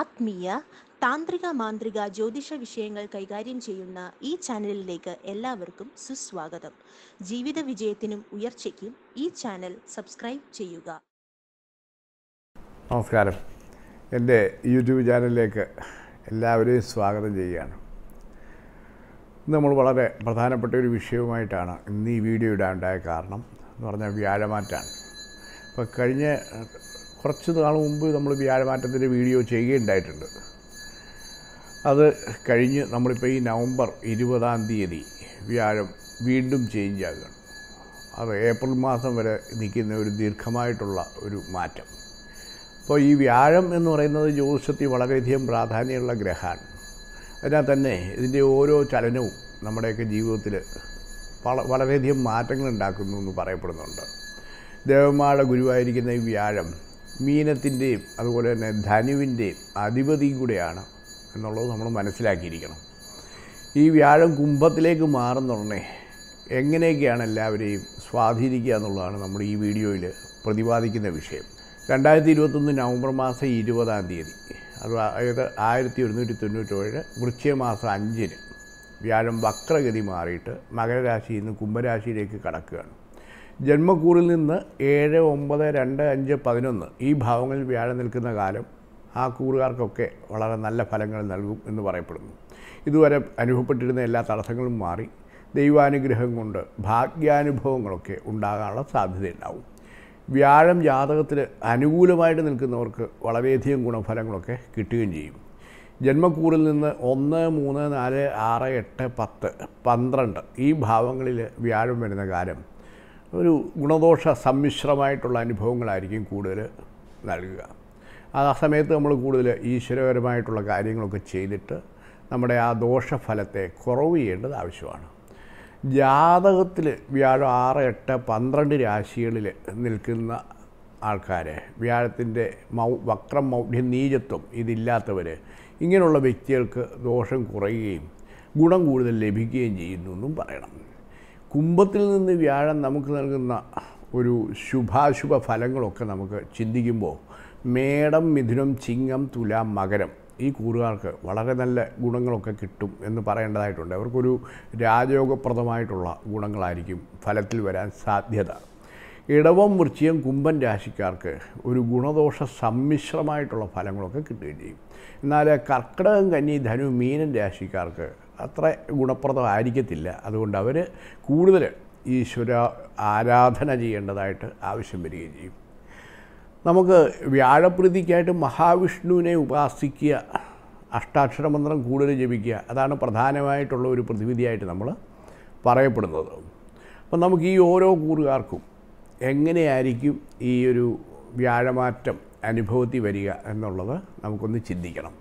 ആത്മീയ താന്ത്രിക മാന്ത്രിക ജ്യോതിഷ വിഷയങ്ങൾ കൈകാര്യം ചെയ്യുന്ന ഈ ചാനലിലേക്ക് എല്ലാവർക്കും സുസ്വാഗതം ജീവിത വിജയത്തിനും ഉയർച്ചയ്ക്കും ഈ ചാനൽ സബ്സ്ക്രൈബ് ചെയ്യുക നമസ്കാരം എൻ്റെ യൂട്യൂബ് ചാനലിലേക്ക് എല്ലാവരെയും സ്വാഗതം ചെയ്യുകയാണ് നമ്മൾ വളരെ പ്രധാനപ്പെട്ട ഒരു വിഷയവുമായിട്ടാണ് ഇന്ന് ഈ വീഡിയോ ഇടാനുണ്ടായ കാരണം എന്ന് പറഞ്ഞാൽ വ്യാഴമാറ്റാണ് അപ്പോൾ കഴിഞ്ഞ കുറച്ച് നാൾ മുമ്പ് നമ്മൾ വ്യാഴമാറ്റത്തിൻ്റെ വീഡിയോ ചെയ്യുകയുണ്ടായിട്ടുണ്ട് അത് കഴിഞ്ഞ് നമ്മളിപ്പോൾ ഈ നവംബർ ഇരുപതാം തീയതി വ്യാഴം വീണ്ടും ചേഞ്ച് ആകുകയാണ് അത് ഏപ്രിൽ മാസം വരെ നിൽക്കുന്ന ഒരു ദീർഘമായിട്ടുള്ള ഒരു മാറ്റം അപ്പോൾ ഈ വ്യാഴം എന്ന് പറയുന്നത് ജ്യോതിഷത്തിൽ വളരെയധികം പ്രാധാന്യമുള്ള ഗ്രഹമാണ് അതിനാൽ തന്നെ ഇതിൻ്റെ ഓരോ ചലനവും നമ്മുടെയൊക്കെ ജീവിതത്തിൽ വളരെയധികം മാറ്റങ്ങൾ ഉണ്ടാക്കുന്നു എന്ന് പറയപ്പെടുന്നുണ്ട് ദേവന്മാരുടെ ഗുരുവായിരിക്കുന്ന ഈ വ്യാഴം മീനത്തിൻ്റെയും അതുപോലെ തന്നെ ധനുവിൻ്റെയും അധിപതി കൂടെയാണ് എന്നുള്ളത് നമ്മൾ മനസ്സിലാക്കിയിരിക്കണം ഈ വ്യാഴം കുംഭത്തിലേക്ക് ഉടനെ എങ്ങനെയൊക്കെയാണ് എല്ലാവരെയും സ്വാധീനിക്കുക എന്നുള്ളതാണ് നമ്മൾ ഈ വീഡിയോയിൽ പ്രതിപാദിക്കുന്ന വിഷയം രണ്ടായിരത്തി ഇരുപത്തൊന്ന് നവംബർ മാസം ഇരുപതാം തീയതി അതായത് ആയിരത്തി ഒരുന്നൂറ്റി തൊണ്ണൂറ്റേഴ് വൃശ്ചികമാസം അഞ്ചിന് വ്യാഴം വക്രഗതി മാറിയിട്ട് മകരരാശിയിൽ നിന്ന് കുംഭരാശിയിലേക്ക് കടക്കുകയാണ് ജന്മക്കൂറിൽ നിന്ന് ഏഴ് ഒമ്പത് രണ്ട് അഞ്ച് പതിനൊന്ന് ഈ ഭാവങ്ങളിൽ വ്യാഴം നിൽക്കുന്ന കാലം ആ കൂറുകാർക്കൊക്കെ വളരെ നല്ല ഫലങ്ങൾ നൽകും എന്ന് പറയപ്പെടുന്നു ഇതുവരെ അനുഭവപ്പെട്ടിരുന്ന എല്ലാ തടസ്സങ്ങളും മാറി ദൈവാനുഗ്രഹം കൊണ്ട് ഭാഗ്യാനുഭവങ്ങളൊക്കെ ഉണ്ടാകാനുള്ള സാധ്യതയുണ്ടാവും വ്യാഴം ജാതകത്തിൽ അനുകൂലമായിട്ട് നിൽക്കുന്നവർക്ക് വളരെയധികം ഗുണഫലങ്ങളൊക്കെ കിട്ടുകയും ചെയ്യും ജന്മക്കൂറിൽ നിന്ന് ഒന്ന് മൂന്ന് നാല് ആറ് എട്ട് പത്ത് പന്ത്രണ്ട് ഈ ഭാവങ്ങളിൽ വ്യാഴം വരുന്ന കാലം ഒരു ഗുണദോഷ സമ്മിശ്രമായിട്ടുള്ള അനുഭവങ്ങളായിരിക്കും കൂടുതൽ നൽകുക അത് ആ സമയത്ത് നമ്മൾ കൂടുതൽ ഈശ്വരപരമായിട്ടുള്ള കാര്യങ്ങളൊക്കെ ചെയ്തിട്ട് നമ്മുടെ ആ ദോഷഫലത്തെ കുറവ് ചെയ്യേണ്ടത് ആവശ്യമാണ് ജാതകത്തിൽ വ്യാഴം ആറ് എട്ട് പന്ത്രണ്ട് രാശികളിൽ നിൽക്കുന്ന ആൾക്കാരെ വ്യാഴത്തിൻ്റെ മൗ വക്രം മൗഢ്യം നീചത്വം ഇതില്ലാത്തവർ ഇങ്ങനെയുള്ള വ്യക്തികൾക്ക് ദോഷം കുറയുകയും ഗുണം കൂടുതൽ ലഭിക്കുകയും ചെയ്യുന്നു എന്നും പറയണം കുംഭത്തിൽ നിന്ന് വ്യാഴം നമുക്ക് നൽകുന്ന ഒരു ശുഭാശുഭ ഫലങ്ങളൊക്കെ നമുക്ക് ചിന്തിക്കുമ്പോൾ മേടം മിഥുനം ചിങ്ങം തുലാം മകരം ഈ കൂറുകാർക്ക് വളരെ നല്ല ഗുണങ്ങളൊക്കെ കിട്ടും എന്ന് പറയേണ്ടതായിട്ടുണ്ട് അവർക്കൊരു രാജയോഗപ്രദമായിട്ടുള്ള ഗുണങ്ങളായിരിക്കും ഫലത്തിൽ വരാൻ സാധ്യത ഇടവം വൃശ്ചികം കുംഭൻ രാശിക്കാർക്ക് ഒരു ഗുണദോഷ സമ്മിശ്രമായിട്ടുള്ള ഫലങ്ങളൊക്കെ കിട്ടുകയും ചെയ്യും എന്നാൽ കർക്കിടകം കന്നി ധനു മീനൻ രാശിക്കാർക്ക് അത്ര ഗുണപ്രദമായിരിക്കത്തില്ല അതുകൊണ്ട് അവർ കൂടുതൽ ഈശ്വര ആരാധന ചെയ്യേണ്ടതായിട്ട് ആവശ്യം വരികയും ചെയ്യും നമുക്ക് വ്യാഴപ്രീതിക്കായിട്ട് മഹാവിഷ്ണുവിനെ ഉപാസിക്കുക അഷ്ടാക്ഷര മന്ത്രം കൂടുതൽ ജപിക്കുക അതാണ് പ്രധാനമായിട്ടുള്ള ഒരു പ്രതിവിധിയായിട്ട് നമ്മൾ പറയപ്പെടുന്നത് അപ്പം നമുക്ക് ഈ ഓരോ കൂറുകാർക്കും എങ്ങനെയായിരിക്കും ഈ ഒരു വ്യാഴമാറ്റം അനുഭവത്തിൽ വരിക എന്നുള്ളത് നമുക്കൊന്ന് ചിന്തിക്കണം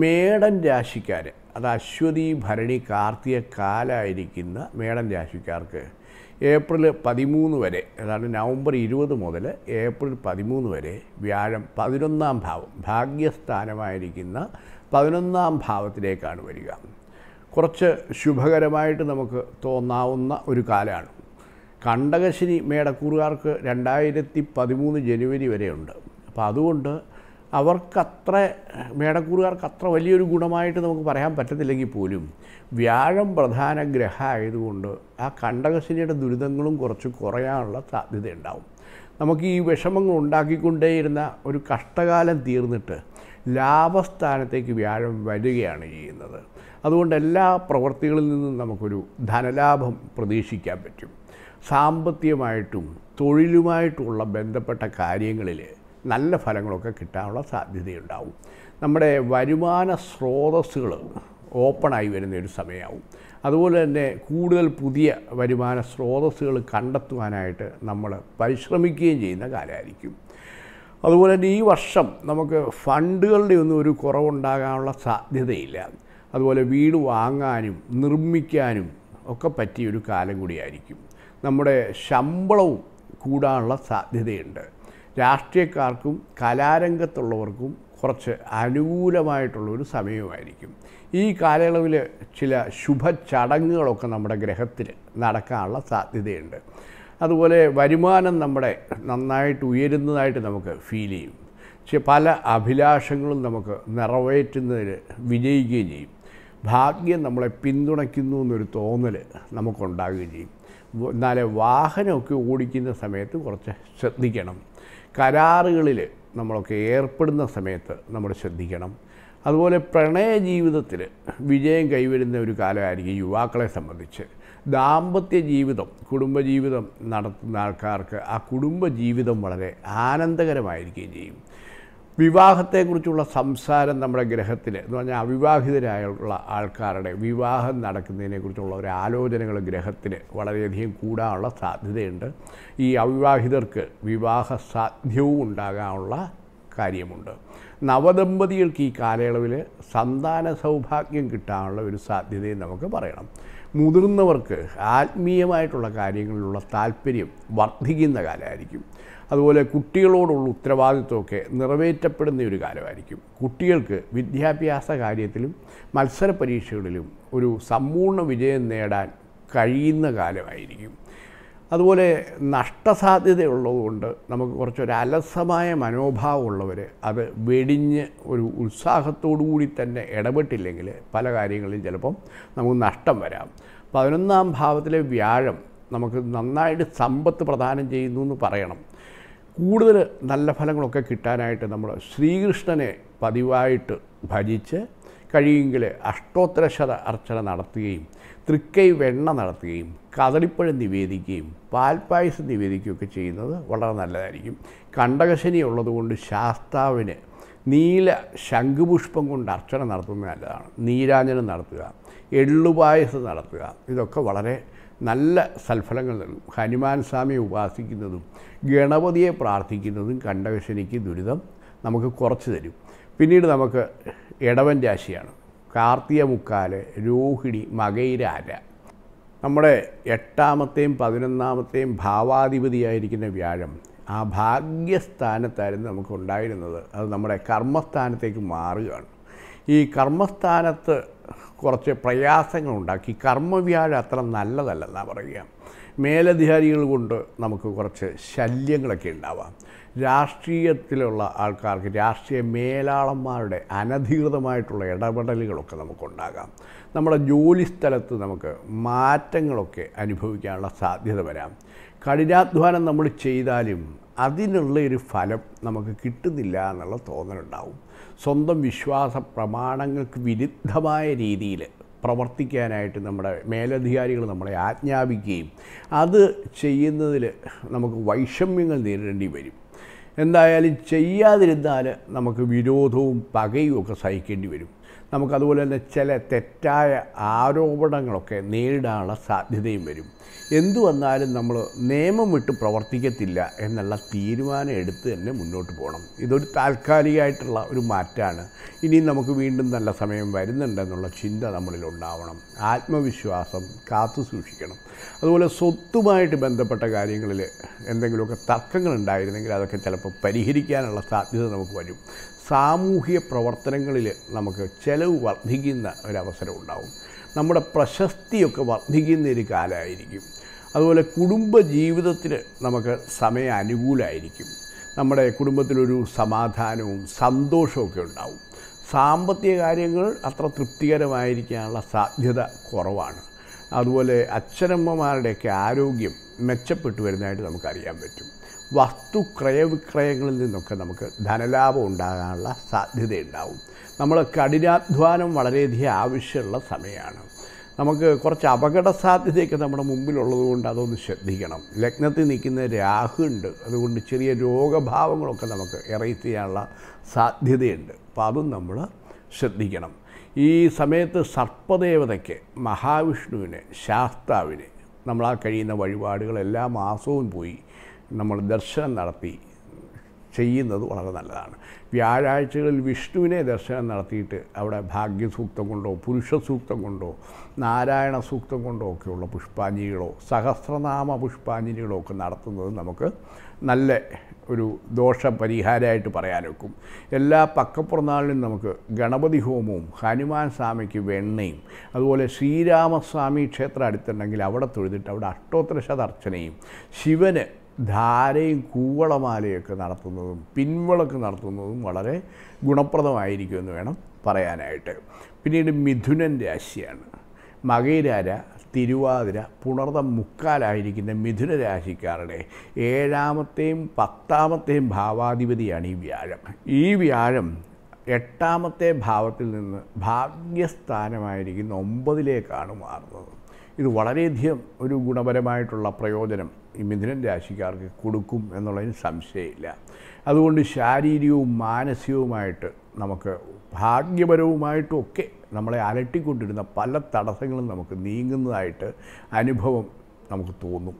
മേടൻ രാശിക്കാർ അത് അശ്വതി ഭരണി കാർത്തിയ കാലായിരിക്കുന്ന മേടൻ രാശിക്കാർക്ക് ഏപ്രിൽ പതിമൂന്ന് വരെ അതാണ് നവംബർ ഇരുപത് മുതൽ ഏപ്രിൽ പതിമൂന്ന് വരെ വ്യാഴം പതിനൊന്നാം ഭാവം ഭാഗ്യസ്ഥാനമായിരിക്കുന്ന പതിനൊന്നാം ഭാവത്തിലേക്കാണ് വരിക കുറച്ച് ശുഭകരമായിട്ട് നമുക്ക് തോന്നാവുന്ന ഒരു കാലമാണ് കണ്ടകശിനി മേടക്കൂറുകാർക്ക് രണ്ടായിരത്തി പതിമൂന്ന് ജനുവരി വരെയുണ്ട് അപ്പോൾ അതുകൊണ്ട് അവർക്കത്ര മേടക്കൂറുകാർക്ക് അത്ര വലിയൊരു ഗുണമായിട്ട് നമുക്ക് പറയാൻ പറ്റത്തില്ലെങ്കിൽ പോലും വ്യാഴം പ്രധാന ഗ്രഹ ആയതുകൊണ്ട് ആ കണ്ടകശനിയുടെ ദുരിതങ്ങളും കുറച്ച് കുറയാനുള്ള സാധ്യതയുണ്ടാവും നമുക്ക് ഈ വിഷമങ്ങൾ ഉണ്ടാക്കിക്കൊണ്ടേയിരുന്ന ഒരു കഷ്ടകാലം തീർന്നിട്ട് ലാഭസ്ഥാനത്തേക്ക് വ്യാഴം വരികയാണ് ചെയ്യുന്നത് അതുകൊണ്ട് എല്ലാ പ്രവൃത്തികളിൽ നിന്നും നമുക്കൊരു ധനലാഭം പ്രതീക്ഷിക്കാൻ പറ്റും സാമ്പത്തികമായിട്ടും തൊഴിലുമായിട്ടുള്ള ബന്ധപ്പെട്ട കാര്യങ്ങളിൽ നല്ല ഫലങ്ങളൊക്കെ കിട്ടാനുള്ള സാധ്യതയുണ്ടാവും നമ്മുടെ വരുമാന സ്രോതസ്സുകൾ ഓപ്പണായി വരുന്ന ഒരു സമയമാവും അതുപോലെ തന്നെ കൂടുതൽ പുതിയ വരുമാന സ്രോതസ്സുകൾ കണ്ടെത്തുവാനായിട്ട് നമ്മൾ പരിശ്രമിക്കുകയും ചെയ്യുന്ന കാലമായിരിക്കും അതുപോലെ തന്നെ ഈ വർഷം നമുക്ക് ഫണ്ടുകളുടെ ഒന്നും ഒരു കുറവുണ്ടാകാനുള്ള സാധ്യതയില്ല അതുപോലെ വീട് വാങ്ങാനും നിർമ്മിക്കാനും ഒക്കെ പറ്റിയൊരു കാലം കൂടിയായിരിക്കും നമ്മുടെ ശമ്പളവും കൂടാനുള്ള സാധ്യതയുണ്ട് രാഷ്ട്രീയക്കാർക്കും കലാരംഗത്തുള്ളവർക്കും കുറച്ച് അനുകൂലമായിട്ടുള്ളൊരു സമയമായിരിക്കും ഈ കാലയളവിൽ ചില ശുഭചടങ്ങുകളൊക്കെ നമ്മുടെ ഗ്രഹത്തിൽ നടക്കാനുള്ള സാധ്യതയുണ്ട് അതുപോലെ വരുമാനം നമ്മുടെ നന്നായിട്ട് ഉയരുന്നതായിട്ട് നമുക്ക് ഫീൽ ചെയ്യും പല അഭിലാഷങ്ങളും നമുക്ക് നിറവേറ്റുന്നതിന് വിജയിക്കുകയും ചെയ്യും ഭാഗ്യം നമ്മളെ പിന്തുണയ്ക്കുന്നു എന്നൊരു തോന്നൽ നമുക്കുണ്ടാകുകയും ചെയ്യും എന്നാൽ വാഹനമൊക്കെ ഓടിക്കുന്ന സമയത്ത് കുറച്ച് ശ്രദ്ധിക്കണം കരാറുകളിൽ നമ്മളൊക്കെ ഏർപ്പെടുന്ന സമയത്ത് നമ്മൾ ശ്രദ്ധിക്കണം അതുപോലെ പ്രണയ ജീവിതത്തിൽ വിജയം കൈവരുന്ന ഒരു കാലമായിരിക്കും യുവാക്കളെ സംബന്ധിച്ച് ദാമ്പത്യ ജീവിതം കുടുംബജീവിതം നടത്തുന്ന ആൾക്കാർക്ക് ആ കുടുംബജീവിതം വളരെ ആനന്ദകരമായിരിക്കുകയും ചെയ്യും വിവാഹത്തെക്കുറിച്ചുള്ള സംസാരം നമ്മുടെ ഗ്രഹത്തിൽ എന്ന് പറഞ്ഞാൽ അവിവാഹിതരായുള്ള ആൾക്കാരുടെ വിവാഹം നടക്കുന്നതിനെക്കുറിച്ചുള്ള ഒരു ആലോചനകൾ ഗ്രഹത്തിൽ വളരെയധികം കൂടാനുള്ള സാധ്യതയുണ്ട് ഈ അവിവാഹിതർക്ക് വിവാഹ സാധ്യവും ഉണ്ടാകാനുള്ള കാര്യമുണ്ട് നവദമ്പതികൾക്ക് ഈ കാലയളവിൽ സന്താന സൗഭാഗ്യം കിട്ടാനുള്ള ഒരു സാധ്യതയും നമുക്ക് പറയണം മുതിർന്നവർക്ക് ആത്മീയമായിട്ടുള്ള കാര്യങ്ങളിലുള്ള താല്പര്യം വർദ്ധിക്കുന്ന കാലമായിരിക്കും അതുപോലെ കുട്ടികളോടുള്ള ഉത്തരവാദിത്വമൊക്കെ നിറവേറ്റപ്പെടുന്ന ഒരു കാലമായിരിക്കും കുട്ടികൾക്ക് വിദ്യാഭ്യാസ കാര്യത്തിലും മത്സര പരീക്ഷകളിലും ഒരു സമ്പൂർണ്ണ വിജയം നേടാൻ കഴിയുന്ന കാലമായിരിക്കും അതുപോലെ നഷ്ടസാധ്യതയുള്ളതുകൊണ്ട് നമുക്ക് കുറച്ചൊരു അലസമായ മനോഭാവമുള്ളവർ അത് വെടിഞ്ഞ് ഒരു ഉത്സാഹത്തോടു കൂടി തന്നെ ഇടപെട്ടില്ലെങ്കിൽ പല കാര്യങ്ങളിലും ചിലപ്പം നമുക്ക് നഷ്ടം വരാം പതിനൊന്നാം ഭാവത്തിലെ വ്യാഴം നമുക്ക് നന്നായിട്ട് സമ്പത്ത് പ്രദാനം ചെയ്യുന്നു എന്ന് പറയണം കൂടുതൽ നല്ല ഫലങ്ങളൊക്കെ കിട്ടാനായിട്ട് നമ്മൾ ശ്രീകൃഷ്ണനെ പതിവായിട്ട് ഭജിച്ച് കഴിയുമെങ്കിൽ അഷ്ടോത്തരശത അർച്ചന നടത്തുകയും തൃക്കൈ വെണ്ണ നടത്തുകയും കദളിപ്പഴം നിവേദിക്കുകയും പാൽപ്പായസം നിവേദിക്കുകയൊക്കെ ചെയ്യുന്നത് വളരെ നല്ലതായിരിക്കും കണ്ടകശനി ഉള്ളതുകൊണ്ട് ശാസ്താവിന് നീല ശംഖുപുഷ്പം കൊണ്ട് അർച്ചന നടത്തുന്നത് നല്ലതാണ് നീരാഞ്ജനം നടത്തുക എള്ളുപായസം നടത്തുക ഇതൊക്കെ വളരെ നല്ല സൽഫലങ്ങൾ നൽകും ഹനുമാൻ സ്വാമിയെ ഉപാസിക്കുന്നതും ഗണപതിയെ പ്രാർത്ഥിക്കുന്നതും കണ്ടകശനിക്ക് ദുരിതം നമുക്ക് കുറച്ച് തരും പിന്നീട് നമുക്ക് ഇടവൻ രാശിയാണ് കാർത്തിക മുക്കാല് രോഹിണി മകൈരാര നമ്മുടെ എട്ടാമത്തെയും പതിനൊന്നാമത്തെയും ഭാവാധിപതിയായിരിക്കുന്ന വ്യാഴം ആ ഭാഗ്യസ്ഥാനത്തായിരുന്നു നമുക്ക് ഉണ്ടായിരുന്നത് അത് നമ്മുടെ കർമ്മസ്ഥാനത്തേക്ക് മാറുകയാണ് ഈ കർമ്മസ്ഥാനത്ത് കുറച്ച് പ്രയാസങ്ങൾ ഉണ്ടാക്കി കർമ്മവ്യാഴം അത്ര നല്ലതല്ലെന്നാണ് പറയുക മേലധികാരികൾ കൊണ്ട് നമുക്ക് കുറച്ച് ശല്യങ്ങളൊക്കെ ഉണ്ടാവാം രാഷ്ട്രീയത്തിലുള്ള ആൾക്കാർക്ക് രാഷ്ട്രീയ മേലാളന്മാരുടെ അനധികൃതമായിട്ടുള്ള ഇടപെടലുകളൊക്കെ നമുക്കുണ്ടാകാം നമ്മുടെ ജോലി സ്ഥലത്ത് നമുക്ക് മാറ്റങ്ങളൊക്കെ അനുഭവിക്കാനുള്ള സാധ്യത വരാം കഠിനാധ്വാനം നമ്മൾ ചെയ്താലും അതിനുള്ള ഒരു ഫലം നമുക്ക് കിട്ടുന്നില്ല എന്നുള്ള തോന്നലുണ്ടാവും സ്വന്തം വിശ്വാസ പ്രമാണങ്ങൾക്ക് വിരുദ്ധമായ രീതിയിൽ പ്രവർത്തിക്കാനായിട്ട് നമ്മുടെ മേലധികാരികൾ നമ്മളെ ആജ്ഞാപിക്കുകയും അത് ചെയ്യുന്നതിൽ നമുക്ക് വൈഷമ്യങ്ങൾ നേരിടേണ്ടി വരും എന്തായാലും ചെയ്യാതിരുന്നാൽ നമുക്ക് വിരോധവും പകയും ഒക്കെ സഹിക്കേണ്ടി വരും നമുക്കതുപോലെ തന്നെ ചില തെറ്റായ ആരോപണങ്ങളൊക്കെ നേരിടാനുള്ള സാധ്യതയും വരും എന്തു വന്നാലും നമ്മൾ നിയമം വിട്ട് പ്രവർത്തിക്കത്തില്ല എന്നുള്ള തീരുമാനം എടുത്ത് തന്നെ മുന്നോട്ട് പോകണം ഇതൊരു താൽക്കാലികമായിട്ടുള്ള ഒരു മാറ്റാണ് ഇനിയും നമുക്ക് വീണ്ടും നല്ല സമയം വരുന്നുണ്ടെന്നുള്ള ചിന്ത നമ്മളിൽ ഉണ്ടാവണം ആത്മവിശ്വാസം കാത്തു സൂക്ഷിക്കണം അതുപോലെ സ്വത്തുമായിട്ട് ബന്ധപ്പെട്ട കാര്യങ്ങളിൽ എന്തെങ്കിലുമൊക്കെ തർക്കങ്ങൾ ഉണ്ടായിരുന്നെങ്കിൽ അതൊക്കെ ചിലപ്പോൾ പരിഹരിക്കാനുള്ള സാധ്യത നമുക്ക് വരും സാമൂഹ്യ പ്രവർത്തനങ്ങളിൽ നമുക്ക് ചിലവ് വർദ്ധിക്കുന്ന ഒരവസരം ഉണ്ടാവും നമ്മുടെ പ്രശസ്തിയൊക്കെ വർദ്ധിക്കുന്ന ഒരു കാലമായിരിക്കും അതുപോലെ കുടുംബ ജീവിതത്തിന് നമുക്ക് സമയം അനുകൂലമായിരിക്കും നമ്മുടെ കുടുംബത്തിലൊരു സമാധാനവും സന്തോഷമൊക്കെ ഉണ്ടാവും സാമ്പത്തിക കാര്യങ്ങൾ അത്ര തൃപ്തികരമായിരിക്കാനുള്ള സാധ്യത കുറവാണ് അതുപോലെ അച്ഛനമ്മമാരുടെയൊക്കെ ആരോഗ്യം മെച്ചപ്പെട്ടു വരുന്നതായിട്ട് നമുക്കറിയാൻ പറ്റും വസ്തു ക്രയവിക്രയങ്ങളിൽ നിന്നൊക്കെ നമുക്ക് ധനലാഭം ഉണ്ടാകാനുള്ള സാധ്യതയുണ്ടാവും നമ്മൾ കഠിനാധ്വാനം വളരെയധികം ആവശ്യമുള്ള സമയമാണ് നമുക്ക് കുറച്ച് അപകട സാധ്യതയൊക്കെ നമ്മുടെ മുമ്പിലുള്ളതുകൊണ്ട് അതൊന്ന് ശ്രദ്ധിക്കണം ലഗ്നത്തിൽ നിൽക്കുന്ന രാഹുണ്ട് അതുകൊണ്ട് ചെറിയ രോഗഭാവങ്ങളൊക്കെ നമുക്ക് ഇറയി ചെയ്യാനുള്ള സാധ്യതയുണ്ട് അപ്പോൾ അതും നമ്മൾ ശ്രദ്ധിക്കണം ഈ സമയത്ത് സർപ്പദേവതയ്ക്ക് മഹാവിഷ്ണുവിന് ശാസ്താവിന് നമ്മളാൽ കഴിയുന്ന വഴിപാടുകൾ എല്ലാ മാസവും പോയി നമ്മൾ ദർശനം നടത്തി ചെയ്യുന്നത് വളരെ നല്ലതാണ് വ്യാഴാഴ്ചകളിൽ വിഷ്ണുവിനെ ദർശനം നടത്തിയിട്ട് അവിടെ ഭാഗ്യസൂക്തം കൊണ്ടോ പുരുഷ കൊണ്ടോ നാരായണ സൂക്തം കൊണ്ടോ ഒക്കെയുള്ള പുഷ്പാഞ്ജലികളോ സഹസ്രനാമ പുഷ്പാഞ്ജലികളോ ഒക്കെ നടത്തുന്നത് നമുക്ക് നല്ല ഒരു ദോഷ പരിഹാരമായിട്ട് പറയാനൊക്കും എല്ലാ പക്കപ്പുറനാളിലും നമുക്ക് ഗണപതി ഹോമവും ഹനുമാൻ സ്വാമിക്ക് വെണ്ണയും അതുപോലെ ശ്രീരാമസ്വാമി ക്ഷേത്രം അടുത്തുണ്ടെങ്കിൽ അവിടെ തൊഴുതിട്ട് അവിടെ ശതർച്ചനയും ശിവന് ധാരയും കൂവളമാലയൊക്കെ നടത്തുന്നതും പിൻവിളക്ക് നടത്തുന്നതും വളരെ ഗുണപ്രദമായിരിക്കുമെന്ന് വേണം പറയാനായിട്ട് പിന്നീട് മിഥുനൻ രാശിയാണ് മകയിരാര തിരുവാതിര പുണർന്ന മുക്കാലായിരിക്കുന്ന മിഥുന രാശിക്കാരുടെ ഏഴാമത്തെയും പത്താമത്തെയും ഭാവാധിപതിയാണ് ഈ വ്യാഴം ഈ വ്യാഴം എട്ടാമത്തെ ഭാവത്തിൽ നിന്ന് ഭാഗ്യസ്ഥാനമായിരിക്കുന്ന ഒമ്പതിലേക്കാണ് മാറുന്നത് ഇത് വളരെയധികം ഒരു ഗുണപരമായിട്ടുള്ള പ്രയോജനം ഈ മിഥുനൻ രാശിക്കാർക്ക് കൊടുക്കും എന്നുള്ളതിന് സംശയമില്ല അതുകൊണ്ട് ശാരീരികവും മാനസികവുമായിട്ട് നമുക്ക് ഭാഗ്യപരവുമായിട്ടൊക്കെ നമ്മളെ അലട്ടിക്കൊണ്ടിരുന്ന പല തടസ്സങ്ങളും നമുക്ക് നീങ്ങുന്നതായിട്ട് അനുഭവം നമുക്ക് തോന്നും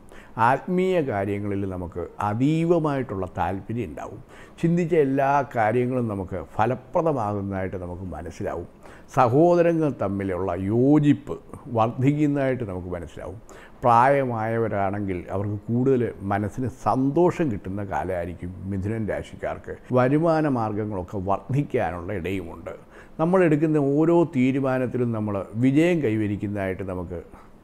ആത്മീയ കാര്യങ്ങളിൽ നമുക്ക് അതീവമായിട്ടുള്ള താല്പര്യം ഉണ്ടാവും ചിന്തിച്ച എല്ലാ കാര്യങ്ങളും നമുക്ക് ഫലപ്രദമാകുന്നതായിട്ട് നമുക്ക് മനസ്സിലാവും സഹോദരങ്ങൾ തമ്മിലുള്ള യോജിപ്പ് വർദ്ധിക്കുന്നതായിട്ട് നമുക്ക് മനസ്സിലാവും പ്രായമായവരാണെങ്കിൽ അവർക്ക് കൂടുതൽ മനസ്സിന് സന്തോഷം കിട്ടുന്ന കാലമായിരിക്കും മിഥുനൻ രാശിക്കാർക്ക് വരുമാന മാർഗങ്ങളൊക്കെ വർദ്ധിക്കാനുള്ള ഇടയുമുണ്ട് നമ്മളെടുക്കുന്ന ഓരോ തീരുമാനത്തിലും നമ്മൾ വിജയം കൈവരിക്കുന്നതായിട്ട് നമുക്ക്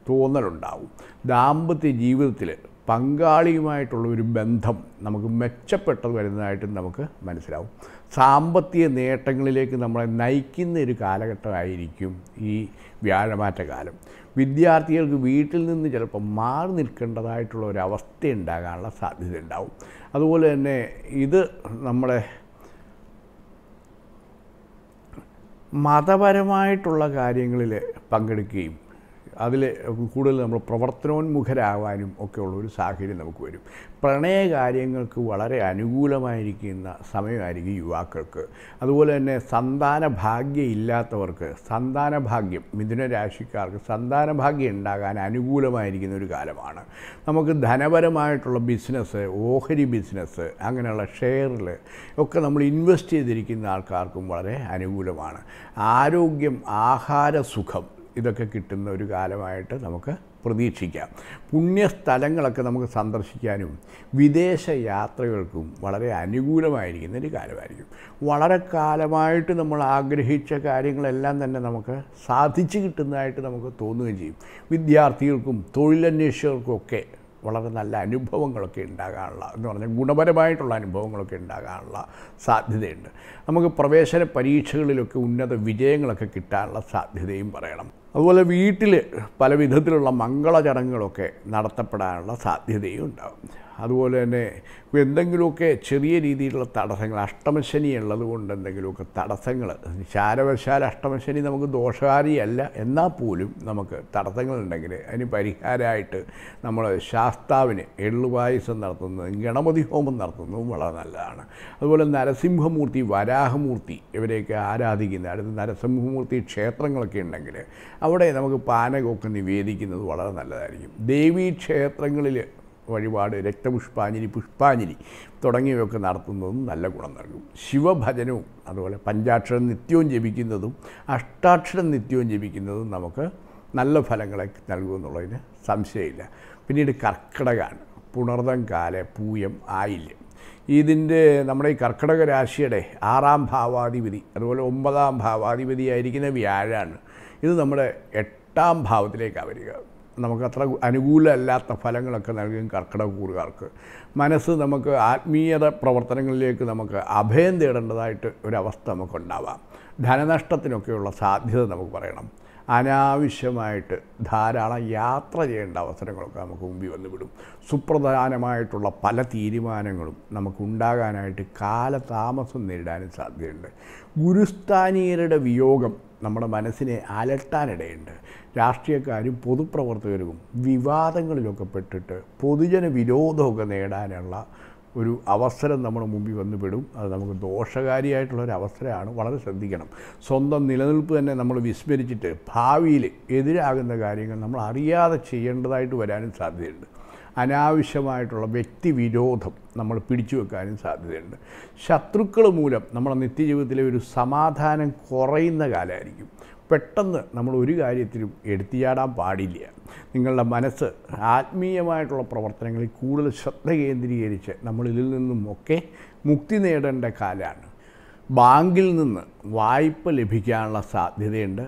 തോന്നലുണ്ടാവും ദാമ്പത്യ ജീവിതത്തിൽ പങ്കാളിയുമായിട്ടുള്ള ഒരു ബന്ധം നമുക്ക് മെച്ചപ്പെട്ടത് വരുന്നതായിട്ട് നമുക്ക് മനസ്സിലാവും സാമ്പത്തിക നേട്ടങ്ങളിലേക്ക് നമ്മളെ നയിക്കുന്ന ഒരു കാലഘട്ടമായിരിക്കും ഈ വ്യാഴമാറ്റകാലം വിദ്യാർത്ഥികൾക്ക് വീട്ടിൽ നിന്ന് ചിലപ്പോൾ മാറി നിൽക്കേണ്ടതായിട്ടുള്ള അവസ്ഥ ഉണ്ടാകാനുള്ള സാധ്യത ഉണ്ടാവും അതുപോലെ തന്നെ ഇത് നമ്മുടെ മതപരമായിട്ടുള്ള കാര്യങ്ങളിൽ പങ്കെടുക്കുകയും അതിൽ കൂടുതൽ നമ്മൾ പ്രവർത്തനോന്മുഖരാകാനും ഒക്കെയുള്ള ഒരു സാഹചര്യം നമുക്ക് വരും പ്രണയകാര്യങ്ങൾക്ക് വളരെ അനുകൂലമായിരിക്കുന്ന സമയമായിരിക്കും യുവാക്കൾക്ക് അതുപോലെ തന്നെ സന്താന ഭാഗ്യം ഇല്ലാത്തവർക്ക് സന്താന ഭാഗ്യം മിഥുന രാശിക്കാർക്ക് സന്താന ഭാഗ്യം ഉണ്ടാകാൻ അനുകൂലമായിരിക്കുന്ന ഒരു കാലമാണ് നമുക്ക് ധനപരമായിട്ടുള്ള ബിസിനസ് ഓഹരി ബിസിനസ് അങ്ങനെയുള്ള ഷെയറിൽ ഒക്കെ നമ്മൾ ഇൻവെസ്റ്റ് ചെയ്തിരിക്കുന്ന ആൾക്കാർക്കും വളരെ അനുകൂലമാണ് ആരോഗ്യം ആഹാരസുഖം ഇതൊക്കെ കിട്ടുന്ന ഒരു കാലമായിട്ട് നമുക്ക് പ്രതീക്ഷിക്കാം പുണ്യസ്ഥലങ്ങളൊക്കെ നമുക്ക് സന്ദർശിക്കാനും വിദേശ യാത്രകൾക്കും വളരെ അനുകൂലമായിരിക്കുന്ന ഒരു കാലമായിരിക്കും വളരെ കാലമായിട്ട് നമ്മൾ ആഗ്രഹിച്ച കാര്യങ്ങളെല്ലാം തന്നെ നമുക്ക് സാധിച്ചു കിട്ടുന്നതായിട്ട് നമുക്ക് തോന്നുകയും ചെയ്യും വിദ്യാർത്ഥികൾക്കും തൊഴിലന്വേഷകർക്കുമൊക്കെ വളരെ നല്ല അനുഭവങ്ങളൊക്കെ ഉണ്ടാകാനുള്ള എന്ന് പറഞ്ഞാൽ ഗുണപരമായിട്ടുള്ള അനുഭവങ്ങളൊക്കെ ഉണ്ടാകാനുള്ള സാധ്യതയുണ്ട് നമുക്ക് പ്രവേശന പരീക്ഷകളിലൊക്കെ ഉന്നത വിജയങ്ങളൊക്കെ കിട്ടാനുള്ള സാധ്യതയും പറയണം അതുപോലെ വീട്ടിൽ പല വിധത്തിലുള്ള മംഗള ചടങ്ങുകളൊക്കെ നടത്തപ്പെടാനുള്ള സാധ്യതയും ഉണ്ടാകും അതുപോലെ തന്നെ എന്തെങ്കിലുമൊക്കെ ചെറിയ രീതിയിലുള്ള തടസ്സങ്ങൾ അഷ്ടമശനി ഉള്ളതുകൊണ്ട് എന്തെങ്കിലുമൊക്കെ തടസ്സങ്ങൾ ശാരവശാൽ അഷ്ടമശനി നമുക്ക് ദോഷകാരിയല്ല എന്നാൽ പോലും നമുക്ക് തടസ്സങ്ങളുണ്ടെങ്കിൽ അതിന് പരിഹാരമായിട്ട് നമ്മൾ ശാസ്താവിന് എള്ളുപായസം നടത്തുന്നത് ഗണപതി ഹോമം നടത്തുന്നതും വളരെ നല്ലതാണ് അതുപോലെ നരസിംഹമൂർത്തി വരാഹമൂർത്തി ഇവരെയൊക്കെ ആരാധിക്കുന്ന അടുത്ത് നരസിംഹമൂർത്തി ക്ഷേത്രങ്ങളൊക്കെ ഉണ്ടെങ്കിൽ അവിടെ നമുക്ക് പാനകമൊക്കെ നിവേദിക്കുന്നത് വളരെ നല്ലതായിരിക്കും ദേവീക്ഷേത്രങ്ങളിൽ വഴിപാട് രക്തപുഷ്പാഞ്ജലി പുഷ്പാഞ്ജലി തുടങ്ങിയവയൊക്കെ നടത്തുന്നതും നല്ല ഗുണം നൽകും ശിവഭജനവും അതുപോലെ പഞ്ചാക്ഷരം നിത്യവും ജപിക്കുന്നതും അഷ്ടാക്ഷരം നിത്യവും ജപിക്കുന്നതും നമുക്ക് നല്ല ഫലങ്ങളെ നൽകുമെന്നുള്ളതിന് സംശയമില്ല പിന്നീട് കർക്കിടകമാണ് പുണർതം കാല പൂയം ആയില്യം ഇതിൻ്റെ നമ്മുടെ ഈ കർക്കിടക രാശിയുടെ ആറാം ഭാവാധിപതി അതുപോലെ ഒമ്പതാം ഭാവാധിപതിയായിരിക്കുന്ന വ്യാഴാണ് ഇത് നമ്മുടെ എട്ടാം ഭാവത്തിലേക്കാണ് വരിക അത്ര അനുകൂലമല്ലാത്ത ഫലങ്ങളൊക്കെ നൽകും കർക്കിടകൂറുകാർക്ക് മനസ്സ് നമുക്ക് ആത്മീയത പ്രവർത്തനങ്ങളിലേക്ക് നമുക്ക് അഭയം തേടേണ്ടതായിട്ട് ഒരവസ്ഥ നമുക്കുണ്ടാവാം ധനനഷ്ടത്തിനൊക്കെയുള്ള സാധ്യത നമുക്ക് പറയണം അനാവശ്യമായിട്ട് ധാരാളം യാത്ര ചെയ്യേണ്ട അവസരങ്ങളൊക്കെ നമുക്ക് മുമ്പിൽ വന്നുവിടും സുപ്രധാനമായിട്ടുള്ള പല തീരുമാനങ്ങളും നമുക്കുണ്ടാകാനായിട്ട് കാലതാമസം നേരിടാനും സാധ്യതയുണ്ട് ഗുരുസ്ഥാനീയരുടെ വിയോഗം നമ്മുടെ മനസ്സിനെ അലട്ടാനിടയുണ്ട് രാഷ്ട്രീയക്കാരും പൊതുപ്രവർത്തകരും വിവാദങ്ങളിലൊക്കെ പെട്ടിട്ട് പൊതുജന വിരോധമൊക്കെ നേടാനുള്ള ഒരു അവസരം നമ്മുടെ മുമ്പിൽ വന്നുപെടും അത് നമുക്ക് ദോഷകാരിയായിട്ടുള്ള ഒരു അവസരമാണ് വളരെ ശ്രദ്ധിക്കണം സ്വന്തം നിലനിൽപ്പ് തന്നെ നമ്മൾ വിസ്മരിച്ചിട്ട് ഭാവിയിൽ എതിരാകുന്ന കാര്യങ്ങൾ നമ്മൾ അറിയാതെ ചെയ്യേണ്ടതായിട്ട് വരാനും സാധ്യതയുണ്ട് അനാവശ്യമായിട്ടുള്ള വ്യക്തിവിരോധം നമ്മൾ പിടിച്ചു വെക്കാനും സാധ്യതയുണ്ട് ശത്രുക്കൾ മൂലം നമ്മുടെ നിത്യജീവിതത്തിലെ ഒരു സമാധാനം കുറയുന്ന കാലമായിരിക്കും പെട്ടെന്ന് നമ്മൾ ഒരു കാര്യത്തിലും എടുത്തിയാടാൻ പാടില്ല നിങ്ങളുടെ മനസ്സ് ആത്മീയമായിട്ടുള്ള പ്രവർത്തനങ്ങളിൽ കൂടുതൽ ശ്രദ്ധ കേന്ദ്രീകരിച്ച് നമ്മളിതിൽ നിന്നും ഒക്കെ മുക്തി നേടേണ്ട കാലമാണ് ബാങ്കിൽ നിന്ന് വായ്പ ലഭിക്കാനുള്ള സാധ്യതയുണ്ട്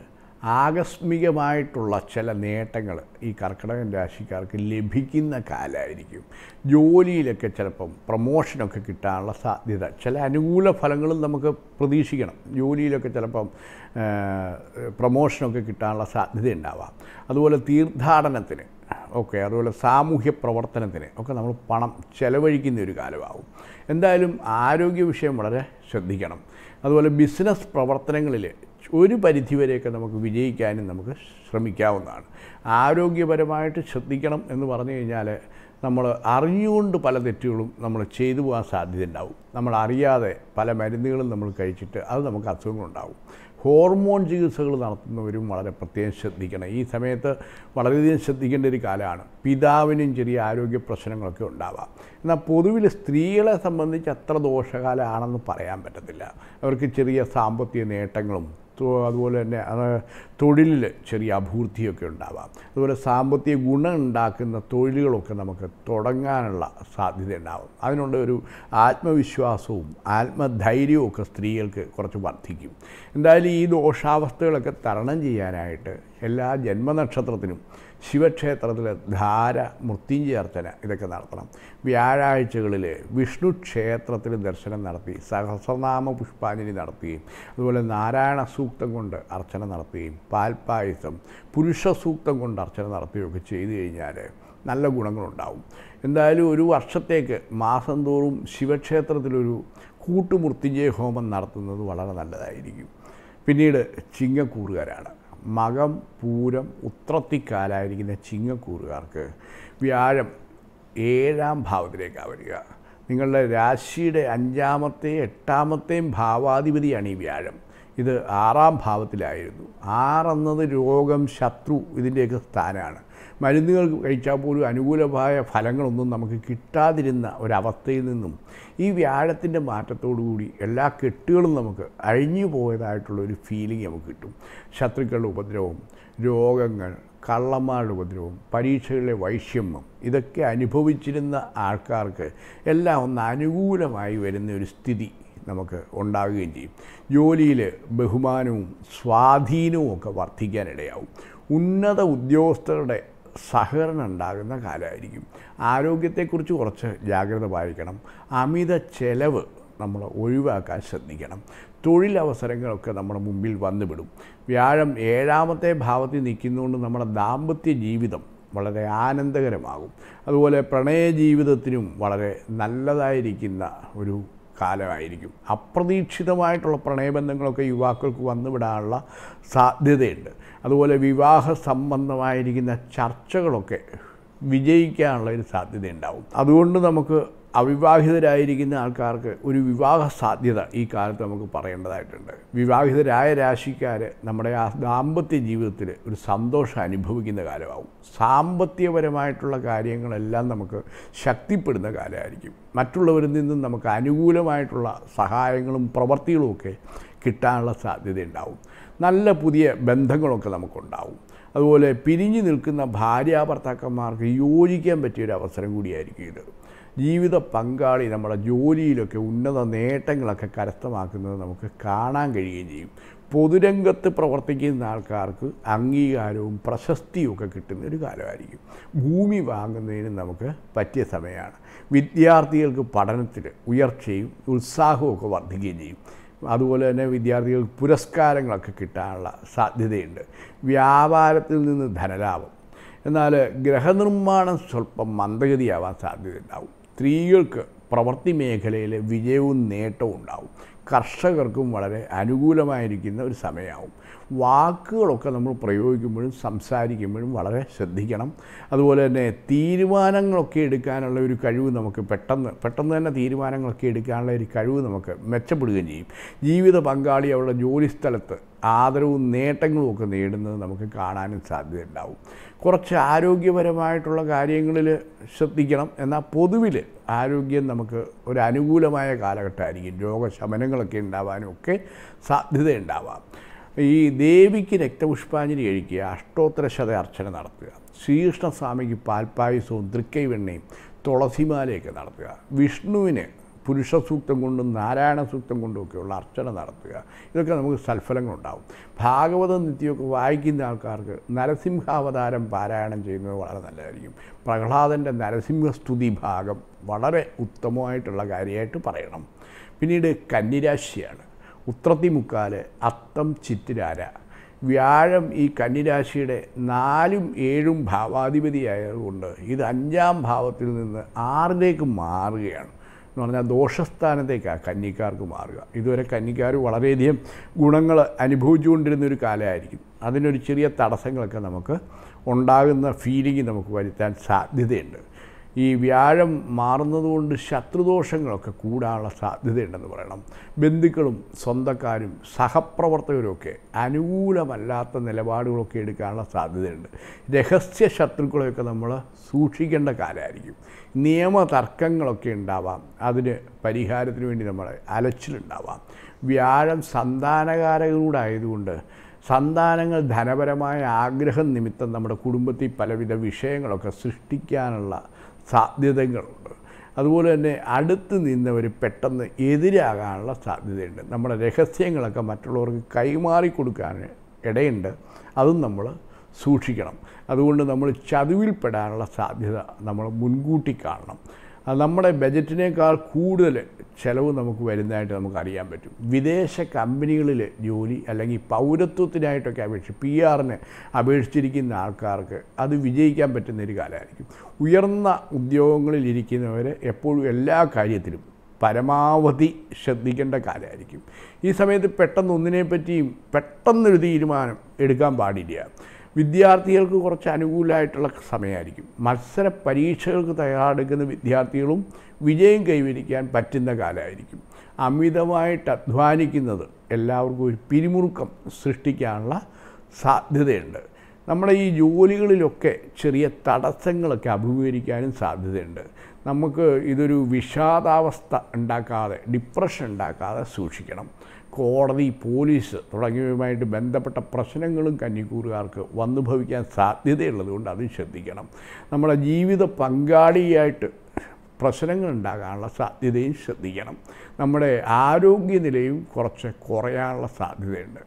ആകസ്മികമായിട്ടുള്ള ചില നേട്ടങ്ങൾ ഈ കർക്കിടകൻ രാശിക്കാർക്ക് ലഭിക്കുന്ന കാലമായിരിക്കും ജോലിയിലൊക്കെ ചിലപ്പം പ്രൊമോഷനൊക്കെ കിട്ടാനുള്ള സാധ്യത ചില അനുകൂല ഫലങ്ങളും നമുക്ക് പ്രതീക്ഷിക്കണം ജോലിയിലൊക്കെ ചിലപ്പം പ്രമോഷനൊക്കെ കിട്ടാനുള്ള സാധ്യത ഉണ്ടാവാം അതുപോലെ തീർത്ഥാടനത്തിന് ഓക്കെ അതുപോലെ സാമൂഹ്യ പ്രവർത്തനത്തിന് ഒക്കെ നമ്മൾ പണം ചെലവഴിക്കുന്ന ഒരു കാലമാവും എന്തായാലും ആരോഗ്യ വിഷയം വളരെ ശ്രദ്ധിക്കണം അതുപോലെ ബിസിനസ് പ്രവർത്തനങ്ങളിൽ ഒരു പരിധിവരെയൊക്കെ നമുക്ക് വിജയിക്കാനും നമുക്ക് ശ്രമിക്കാവുന്നതാണ് ആരോഗ്യപരമായിട്ട് ശ്രദ്ധിക്കണം എന്ന് പറഞ്ഞു കഴിഞ്ഞാൽ നമ്മൾ അറിഞ്ഞുകൊണ്ട് പല തെറ്റുകളും നമ്മൾ ചെയ്തു പോകാൻ സാധ്യത ഉണ്ടാവും നമ്മൾ അറിയാതെ പല മരുന്നുകളും നമ്മൾ കഴിച്ചിട്ട് അത് നമുക്ക് അസുഖങ്ങളുണ്ടാവും ഹോർമോൺ ചികിത്സകൾ നടത്തുന്നവരും വളരെ പ്രത്യേകം ശ്രദ്ധിക്കണം ഈ സമയത്ത് വളരെയധികം ശ്രദ്ധിക്കേണ്ട ഒരു കാലമാണ് പിതാവിനും ചെറിയ ആരോഗ്യ പ്രശ്നങ്ങളൊക്കെ ഉണ്ടാവാം എന്നാൽ പൊതുവിൽ സ്ത്രീകളെ സംബന്ധിച്ച് അത്ര ദോഷകാലമാണെന്ന് പറയാൻ പറ്റത്തില്ല അവർക്ക് ചെറിയ സാമ്പത്തിക നേട്ടങ്ങളും അതുപോലെ തന്നെ തൊഴിലിൽ ചെറിയ അഭൂർത്തിയൊക്കെ ഉണ്ടാവാം അതുപോലെ സാമ്പത്തിക ഗുണം ഉണ്ടാക്കുന്ന തൊഴിലുകളൊക്കെ നമുക്ക് തുടങ്ങാനുള്ള സാധ്യത ഉണ്ടാവും അതിനുള്ള ഒരു ആത്മവിശ്വാസവും ആത്മധൈര്യവും ഒക്കെ സ്ത്രീകൾക്ക് കുറച്ച് വർദ്ധിക്കും എന്തായാലും ഈ ദോഷാവസ്ഥകളൊക്കെ തരണം ചെയ്യാനായിട്ട് എല്ലാ ജന്മനക്ഷത്രത്തിനും ശിവക്ഷേത്രത്തിൽ ധാര മൃത്യുഞ്ചി അർച്ചന ഇതൊക്കെ നടത്തണം വ്യാഴാഴ്ചകളിൽ വിഷ്ണു ക്ഷേത്രത്തിൽ ദർശനം നടത്തി സഹസ്രനാമ പുഷ്പാഞ്ജലി നടത്തുകയും അതുപോലെ നാരായണ സൂക്തം കൊണ്ട് അർച്ചന നടത്തുകയും പാൽപ്പായസം പുരുഷ സൂക്തം കൊണ്ട് അർച്ചന നടത്തുകയൊക്കെ ചെയ്തു കഴിഞ്ഞാൽ നല്ല ഗുണങ്ങളുണ്ടാവും എന്തായാലും ഒരു വർഷത്തേക്ക് മാസം തോറും ശിവക്ഷേത്രത്തിലൊരു കൂട്ടുമൃത്യുജയ ഹോമം നടത്തുന്നത് വളരെ നല്ലതായിരിക്കും പിന്നീട് ചിങ്ങക്കൂറുകാരാണ് മകം പൂരം ഉത്രത്തിക്കാലായിരിക്കുന്ന ചിങ്ങക്കൂറുകാർക്ക് വ്യാഴം ഏഴാം ഭാവത്തിലേക്കാണ് വരിക നിങ്ങളുടെ രാശിയുടെ അഞ്ചാമത്തെ എട്ടാമത്തെയും ഭാവാധിപതിയാണ് ഈ വ്യാഴം ഇത് ആറാം ഭാവത്തിലായിരുന്നു ആറെന്നത് രോഗം ശത്രു ഇതിൻ്റെയൊക്കെ സ്ഥാനമാണ് മരുന്നുകൾ കഴിച്ചാൽ പോലും അനുകൂലമായ ഫലങ്ങളൊന്നും നമുക്ക് കിട്ടാതിരുന്ന ഒരവസ്ഥയിൽ നിന്നും ഈ വ്യാഴത്തിൻ്റെ കൂടി എല്ലാ കെട്ടുകളും നമുക്ക് അഴിഞ്ഞു പോയതായിട്ടുള്ള ഒരു ഫീലിംഗ് നമുക്ക് കിട്ടും ശത്രുക്കളുടെ ഉപദ്രവം രോഗങ്ങൾ കള്ളന്മാരുടെ ഉപദ്രവം പരീക്ഷകളിലെ വൈഷമ്യം ഇതൊക്കെ അനുഭവിച്ചിരുന്ന ആൾക്കാർക്ക് എല്ലാം ഒന്ന് അനുകൂലമായി വരുന്ന ഒരു സ്ഥിതി നമുക്ക് ഉണ്ടാകുകയും ചെയ്യും ജോലിയിൽ ബഹുമാനവും സ്വാധീനവും ഒക്കെ വർദ്ധിക്കാനിടയാവും ഉന്നത ഉദ്യോഗസ്ഥരുടെ സഹകരണം ഉണ്ടാകുന്ന കാലമായിരിക്കും ആരോഗ്യത്തെക്കുറിച്ച് കുറച്ച് ജാഗ്രത പാലിക്കണം അമിത ചെലവ് നമ്മൾ ഒഴിവാക്കാൻ ശ്രദ്ധിക്കണം തൊഴിലവസരങ്ങളൊക്കെ നമ്മുടെ മുമ്പിൽ വന്നുവിടും വ്യാഴം ഏഴാമത്തെ ഭാവത്തിൽ നിൽക്കുന്നതുകൊണ്ട് നമ്മുടെ ദാമ്പത്യ ജീവിതം വളരെ ആനന്ദകരമാകും അതുപോലെ പ്രണയ ജീവിതത്തിനും വളരെ നല്ലതായിരിക്കുന്ന ഒരു കാലമായിരിക്കും അപ്രതീക്ഷിതമായിട്ടുള്ള പ്രണയബന്ധങ്ങളൊക്കെ യുവാക്കൾക്ക് വന്നുവിടാനുള്ള സാധ്യതയുണ്ട് അതുപോലെ വിവാഹ സംബന്ധമായിരിക്കുന്ന ചർച്ചകളൊക്കെ വിജയിക്കാനുള്ള ഒരു സാധ്യതയുണ്ടാവും അതുകൊണ്ട് നമുക്ക് അവിവാഹിതരായിരിക്കുന്ന ആൾക്കാർക്ക് ഒരു വിവാഹ സാധ്യത ഈ കാലത്ത് നമുക്ക് പറയേണ്ടതായിട്ടുണ്ട് വിവാഹിതരായ രാശിക്കാർ നമ്മുടെ ആ ദാമ്പത്യ ജീവിതത്തിൽ ഒരു സന്തോഷം അനുഭവിക്കുന്ന കാലമാവും സാമ്പത്തികപരമായിട്ടുള്ള കാര്യങ്ങളെല്ലാം നമുക്ക് ശക്തിപ്പെടുന്ന കാലമായിരിക്കും മറ്റുള്ളവരിൽ നിന്നും നമുക്ക് അനുകൂലമായിട്ടുള്ള സഹായങ്ങളും പ്രവൃത്തികളുമൊക്കെ കിട്ടാനുള്ള സാധ്യതയുണ്ടാവും നല്ല പുതിയ ബന്ധങ്ങളൊക്കെ നമുക്കുണ്ടാവും അതുപോലെ പിരിഞ്ഞു നിൽക്കുന്ന ഭാര്യ ഭർത്താക്കന്മാർക്ക് യോജിക്കാൻ പറ്റിയൊരു അവസരം കൂടിയായിരിക്കും ഇത് ജീവിത പങ്കാളി നമ്മുടെ ജോലിയിലൊക്കെ ഉന്നത നേട്ടങ്ങളൊക്കെ കരസ്ഥമാക്കുന്നത് നമുക്ക് കാണാൻ കഴിയുകയും ചെയ്യും പൊതുരംഗത്ത് പ്രവർത്തിക്കുന്ന ആൾക്കാർക്ക് അംഗീകാരവും പ്രശസ്തിയും ഒക്കെ കിട്ടുന്ന ഒരു കാലമായിരിക്കും ഭൂമി വാങ്ങുന്നതിന് നമുക്ക് പറ്റിയ സമയമാണ് വിദ്യാർത്ഥികൾക്ക് പഠനത്തിൽ ഉയർച്ചയും ഉത്സാഹവും ഒക്കെ വർദ്ധിക്കുകയും ചെയ്യും അതുപോലെ തന്നെ വിദ്യാർത്ഥികൾക്ക് പുരസ്കാരങ്ങളൊക്കെ കിട്ടാനുള്ള സാധ്യതയുണ്ട് വ്യാപാരത്തിൽ നിന്ന് ധനലാഭം എന്നാൽ ഗ്രഹനിർമ്മാണം സ്വല്പം മന്ദഗതിയാവാൻ സാധ്യതയുണ്ടാവും സ്ത്രീകൾക്ക് പ്രവൃത്തി മേഖലയിലെ വിജയവും നേട്ടവും ഉണ്ടാവും കർഷകർക്കും വളരെ അനുകൂലമായിരിക്കുന്ന ഒരു സമയമാവും വാക്കുകളൊക്കെ നമ്മൾ പ്രയോഗിക്കുമ്പോഴും സംസാരിക്കുമ്പോഴും വളരെ ശ്രദ്ധിക്കണം അതുപോലെ തന്നെ തീരുമാനങ്ങളൊക്കെ എടുക്കാനുള്ള ഒരു കഴിവ് നമുക്ക് പെട്ടെന്ന് പെട്ടെന്ന് തന്നെ തീരുമാനങ്ങളൊക്കെ എടുക്കാനുള്ള ഒരു കഴിവ് നമുക്ക് മെച്ചപ്പെടുകയും ചെയ്യും ജീവിത പങ്കാളി അവരുടെ ജോലിസ്ഥലത്ത് ആദരവും നേട്ടങ്ങളും ഒക്കെ നേടുന്നത് നമുക്ക് കാണാനും സാധ്യതയുണ്ടാവും കുറച്ച് ആരോഗ്യപരമായിട്ടുള്ള കാര്യങ്ങളിൽ ശ്രദ്ധിക്കണം എന്നാൽ പൊതുവിൽ ആരോഗ്യം നമുക്ക് ഒരു അനുകൂലമായ കാലഘട്ടമായിരിക്കും രോഗശമനങ്ങളൊക്കെ ഉണ്ടാവാനും ഒക്കെ സാധ്യതയുണ്ടാവാം ഈ ദേവിക്ക് രക്തപുഷ്പാഞ്ജലി കഴിക്കുക അഷ്ടോത്തരശത അർച്ചന നടത്തുക ശ്രീകൃഷ്ണസ്വാമിക്ക് പാൽപ്പായസവും തൃക്കൈ വെണ്ണയും തുളസിമാലയൊക്കെ നടത്തുക വിഷ്ണുവിന് പുരുഷ സൂക്തം കൊണ്ടും നാരായണ സൂക്തം കൊണ്ടുമൊക്കെയുള്ള അർച്ചന നടത്തുക ഇതൊക്കെ നമുക്ക് സൽഫലങ്ങളുണ്ടാവും ഭാഗവത നിത്യമൊക്കെ വായിക്കുന്ന ആൾക്കാർക്ക് നരസിംഹാവതാരം പാരായണം ചെയ്യുന്നത് വളരെ നല്ലതായിരിക്കും പ്രഹ്ലാദൻ്റെ നരസിംഹസ്തുതി ഭാഗം വളരെ ഉത്തമമായിട്ടുള്ള കാര്യമായിട്ട് പറയണം പിന്നീട് കന്നിരാശിയാണ് ഉത്രത്തിമുക്കാല് അത്തം ചിത്തിരാര വ്യാഴം ഈ കന്നിരാശിയുടെ നാലും ഏഴും ഭാവാധിപതിയായതുകൊണ്ട് ഇത് അഞ്ചാം ഭാവത്തിൽ നിന്ന് ആറിലേക്ക് മാറുകയാണ് എന്ന് പറഞ്ഞാൽ ദോഷസ്ഥാനത്തേക്കാണ് കന്നിക്കാർക്ക് മാറുക ഇതുവരെ കന്നിക്കാർ വളരെയധികം ഗുണങ്ങൾ അനുഭവിച്ചുകൊണ്ടിരുന്ന ഒരു കാലമായിരിക്കും അതിനൊരു ചെറിയ തടസ്സങ്ങളൊക്കെ നമുക്ക് ഉണ്ടാകുന്ന ഫീലിംഗ് നമുക്ക് വരുത്താൻ സാധ്യതയുണ്ട് ഈ വ്യാഴം മാറുന്നതുകൊണ്ട് ശത്രുദോഷങ്ങളൊക്കെ കൂടാനുള്ള സാധ്യതയുണ്ടെന്ന് പറയണം ബന്ധുക്കളും സ്വന്തക്കാരും സഹപ്രവർത്തകരുമൊക്കെ അനുകൂലമല്ലാത്ത നിലപാടുകളൊക്കെ എടുക്കാനുള്ള സാധ്യതയുണ്ട് രഹസ്യ ശത്രുക്കളെയൊക്കെ നമ്മൾ സൂക്ഷിക്കേണ്ട കാലമായിരിക്കും നിയമതർക്കങ്ങളൊക്കെ ഉണ്ടാവാം അതിന് പരിഹാരത്തിന് വേണ്ടി നമ്മൾ അലച്ചിലുണ്ടാവാം വ്യാഴം സന്താനകാരകളോടായതുകൊണ്ട് സന്താനങ്ങൾ ധനപരമായ ആഗ്രഹം നിമിത്തം നമ്മുടെ കുടുംബത്തിൽ പലവിധ വിഷയങ്ങളൊക്കെ സൃഷ്ടിക്കാനുള്ള സാധ്യതകളുണ്ട് അതുപോലെ തന്നെ അടുത്ത് നിന്നവർ പെട്ടെന്ന് എതിരാകാനുള്ള സാധ്യതയുണ്ട് നമ്മുടെ രഹസ്യങ്ങളൊക്കെ മറ്റുള്ളവർക്ക് കൈമാറി കൊടുക്കാൻ ഇടയുണ്ട് അതും നമ്മൾ സൂക്ഷിക്കണം അതുകൊണ്ട് നമ്മൾ ചതിവിൽപ്പെടാനുള്ള സാധ്യത നമ്മൾ മുൻകൂട്ടി കാണണം നമ്മുടെ ബജറ്റിനേക്കാൾ കൂടുതൽ ചിലവ് നമുക്ക് വരുന്നതായിട്ട് നമുക്ക് അറിയാൻ പറ്റും വിദേശ കമ്പനികളിൽ ജോലി അല്ലെങ്കിൽ പൗരത്വത്തിനായിട്ടൊക്കെ അപേക്ഷിച്ച് പി ആറിന് അപേക്ഷിച്ചിരിക്കുന്ന ആൾക്കാർക്ക് അത് വിജയിക്കാൻ പറ്റുന്ന ഒരു കാലമായിരിക്കും ഉയർന്ന ഉദ്യോഗങ്ങളിൽ ഇരിക്കുന്നവർ എപ്പോഴും എല്ലാ കാര്യത്തിലും പരമാവധി ശ്രദ്ധിക്കേണ്ട കാലമായിരിക്കും ഈ സമയത്ത് പെട്ടെന്ന് ഒന്നിനെപ്പറ്റിയും പെട്ടെന്നൊരു തീരുമാനം എടുക്കാൻ പാടില്ല വിദ്യാർത്ഥികൾക്ക് കുറച്ച് അനുകൂലമായിട്ടുള്ള സമയമായിരിക്കും മത്സര പരീക്ഷകൾക്ക് തയ്യാറെടുക്കുന്ന വിദ്യാർത്ഥികളും വിജയം കൈവരിക്കാൻ പറ്റുന്ന കാലമായിരിക്കും അമിതമായിട്ട് അധ്വാനിക്കുന്നത് എല്ലാവർക്കും ഒരു പിരിമുറുക്കം സൃഷ്ടിക്കാനുള്ള സാധ്യതയുണ്ട് നമ്മുടെ ഈ ജോലികളിലൊക്കെ ചെറിയ തടസ്സങ്ങളൊക്കെ അഭിമുഖീകരിക്കാനും സാധ്യതയുണ്ട് നമുക്ക് ഇതൊരു വിഷാദാവസ്ഥ ഉണ്ടാക്കാതെ ഡിപ്രഷൻ ഉണ്ടാക്കാതെ സൂക്ഷിക്കണം കോടതി പോലീസ് തുടങ്ങിയവയുമായിട്ട് ബന്ധപ്പെട്ട പ്രശ്നങ്ങളും കന്നിക്കൂറുകാർക്ക് വന്നു ഭവിക്കാൻ സാധ്യതയുള്ളതുകൊണ്ട് അതും ശ്രദ്ധിക്കണം നമ്മുടെ ജീവിത പങ്കാളിയായിട്ട് പ്രശ്നങ്ങൾ ഉണ്ടാകാനുള്ള സാധ്യതയും ശ്രദ്ധിക്കണം നമ്മുടെ ആരോഗ്യനിലയും കുറച്ച് കുറയാനുള്ള സാധ്യതയുണ്ട്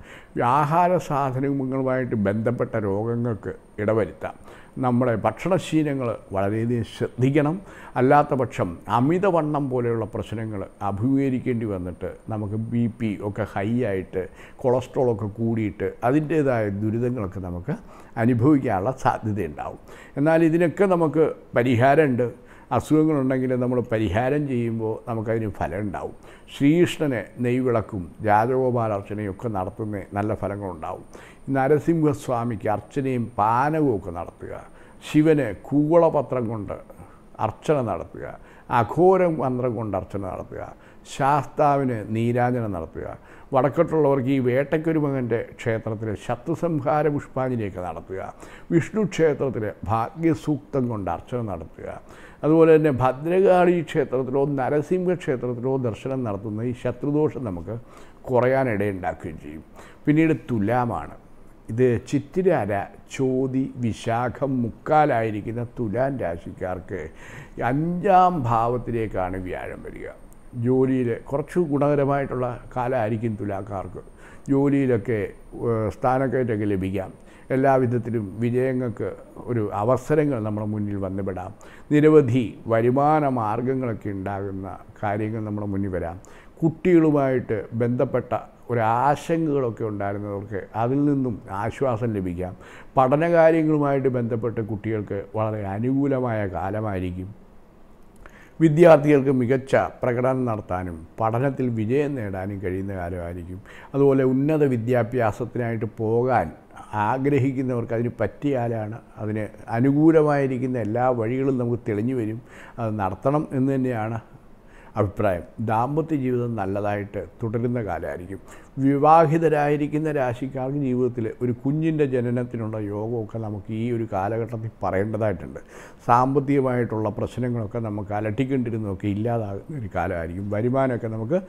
ആഹാര സാധനങ്ങളുമായിട്ട് ബന്ധപ്പെട്ട രോഗങ്ങൾക്ക് ഇടവരുത്താം നമ്മുടെ ഭക്ഷണശീലങ്ങൾ വളരെയധികം ശ്രദ്ധിക്കണം അല്ലാത്ത പക്ഷം അമിതവണ്ണം പോലെയുള്ള പ്രശ്നങ്ങൾ അഭിമുഖീകരിക്കേണ്ടി വന്നിട്ട് നമുക്ക് ബി പി ഒക്കെ ഹൈ ആയിട്ട് കൊളസ്ട്രോളൊക്കെ കൂടിയിട്ട് അതിൻ്റേതായ ദുരിതങ്ങളൊക്കെ നമുക്ക് അനുഭവിക്കാനുള്ള സാധ്യതയുണ്ടാവും എന്നാൽ ഇതിനൊക്കെ നമുക്ക് പരിഹാരമുണ്ട് അസുഖങ്ങളുണ്ടെങ്കിൽ നമ്മൾ പരിഹാരം ചെയ്യുമ്പോൾ നമുക്കതിന് ഫലം ഉണ്ടാവും ശ്രീകൃഷ്ണന് നെയ്വിളക്കും രാജഗോപാലർച്ചനയും ഒക്കെ നടത്തുന്ന നല്ല ഫലങ്ങളുണ്ടാവും നരസിംഹസ്വാമിക്ക് അർച്ചനയും പാനവും ഒക്കെ നടത്തുക ശിവന് കൂവളപത്രം കൊണ്ട് അർച്ചന നടത്തുക അഘോരം മന്ത്രം കൊണ്ട് അർച്ചന നടത്തുക ശാസ്താവിന് നീരാജനം നടത്തുക വടക്കോട്ടുള്ളവർക്ക് ഈ വേട്ടക്കുരുമകൻ്റെ ക്ഷേത്രത്തിൽ ശത്രുസംഹാര പുഷ്പാഞ്ജലിയൊക്കെ നടത്തുക വിഷ്ണു ക്ഷേത്രത്തിൽ ഭാഗ്യസൂക്തം കൊണ്ട് അർച്ചന നടത്തുക അതുപോലെ തന്നെ ഭദ്രകാളി ക്ഷേത്രത്തിലോ നരസിംഹ ക്ഷേത്രത്തിലോ ദർശനം നടത്തുന്ന ഈ ശത്രുദോഷം നമുക്ക് കുറയാനിടയുണ്ടാക്കുകയും ചെയ്യും പിന്നീട് തുലാമാണ് ഇത് ചിത്തിരാര ചോതി വിശാഖം മുക്കാലായിരിക്കുന്ന തുലാൻ രാശിക്കാർക്ക് അഞ്ചാം ഭാവത്തിലേക്കാണ് വ്യാഴം വരിക ജോലിയിൽ കുറച്ച് ഗുണകരമായിട്ടുള്ള കാലമായിരിക്കും തുലാക്കാർക്ക് ജോലിയിലൊക്കെ സ്ഥാനക്കയറ്റമൊക്കെ ലഭിക്കാം എല്ലാവിധത്തിലും വിജയങ്ങൾക്ക് ഒരു അവസരങ്ങൾ നമ്മുടെ മുന്നിൽ വന്നുപെടാം നിരവധി വരുമാന മാർഗങ്ങളൊക്കെ ഉണ്ടാകുന്ന കാര്യങ്ങൾ നമ്മുടെ മുന്നിൽ വരാം കുട്ടികളുമായിട്ട് ബന്ധപ്പെട്ട ഒരാശങ്കകളൊക്കെ ഉണ്ടായിരുന്നവർക്ക് അതിൽ നിന്നും ആശ്വാസം ലഭിക്കാം പഠനകാര്യങ്ങളുമായിട്ട് ബന്ധപ്പെട്ട് കുട്ടികൾക്ക് വളരെ അനുകൂലമായ കാലമായിരിക്കും വിദ്യാർത്ഥികൾക്ക് മികച്ച പ്രകടനം നടത്താനും പഠനത്തിൽ വിജയം നേടാനും കഴിയുന്ന കാലമായിരിക്കും അതുപോലെ ഉന്നത വിദ്യാഭ്യാസത്തിനായിട്ട് പോകാൻ ആഗ്രഹിക്കുന്നവർക്ക് അതിന് പറ്റിയാലാണ് അതിന് അനുകൂലമായിരിക്കുന്ന എല്ലാ വഴികളും നമുക്ക് തെളിഞ്ഞു വരും അത് നടത്തണം എന്ന് തന്നെയാണ് അഭിപ്രായം ദാമ്പത്യ ജീവിതം നല്ലതായിട്ട് തുടരുന്ന കാലമായിരിക്കും വിവാഹിതരായിരിക്കുന്ന രാശിക്കാർക്ക് ജീവിതത്തിൽ ഒരു കുഞ്ഞിൻ്റെ ജനനത്തിനുള്ള യോഗമൊക്കെ നമുക്ക് ഈ ഒരു കാലഘട്ടത്തിൽ പറയേണ്ടതായിട്ടുണ്ട് സാമ്പത്തികമായിട്ടുള്ള പ്രശ്നങ്ങളൊക്കെ നമുക്ക് അലട്ടിക്കൊണ്ടിരുന്നതൊക്കെ ഇല്ലാതാകുന്ന ഒരു കാലമായിരിക്കും വരുമാനമൊക്കെ നമുക്ക്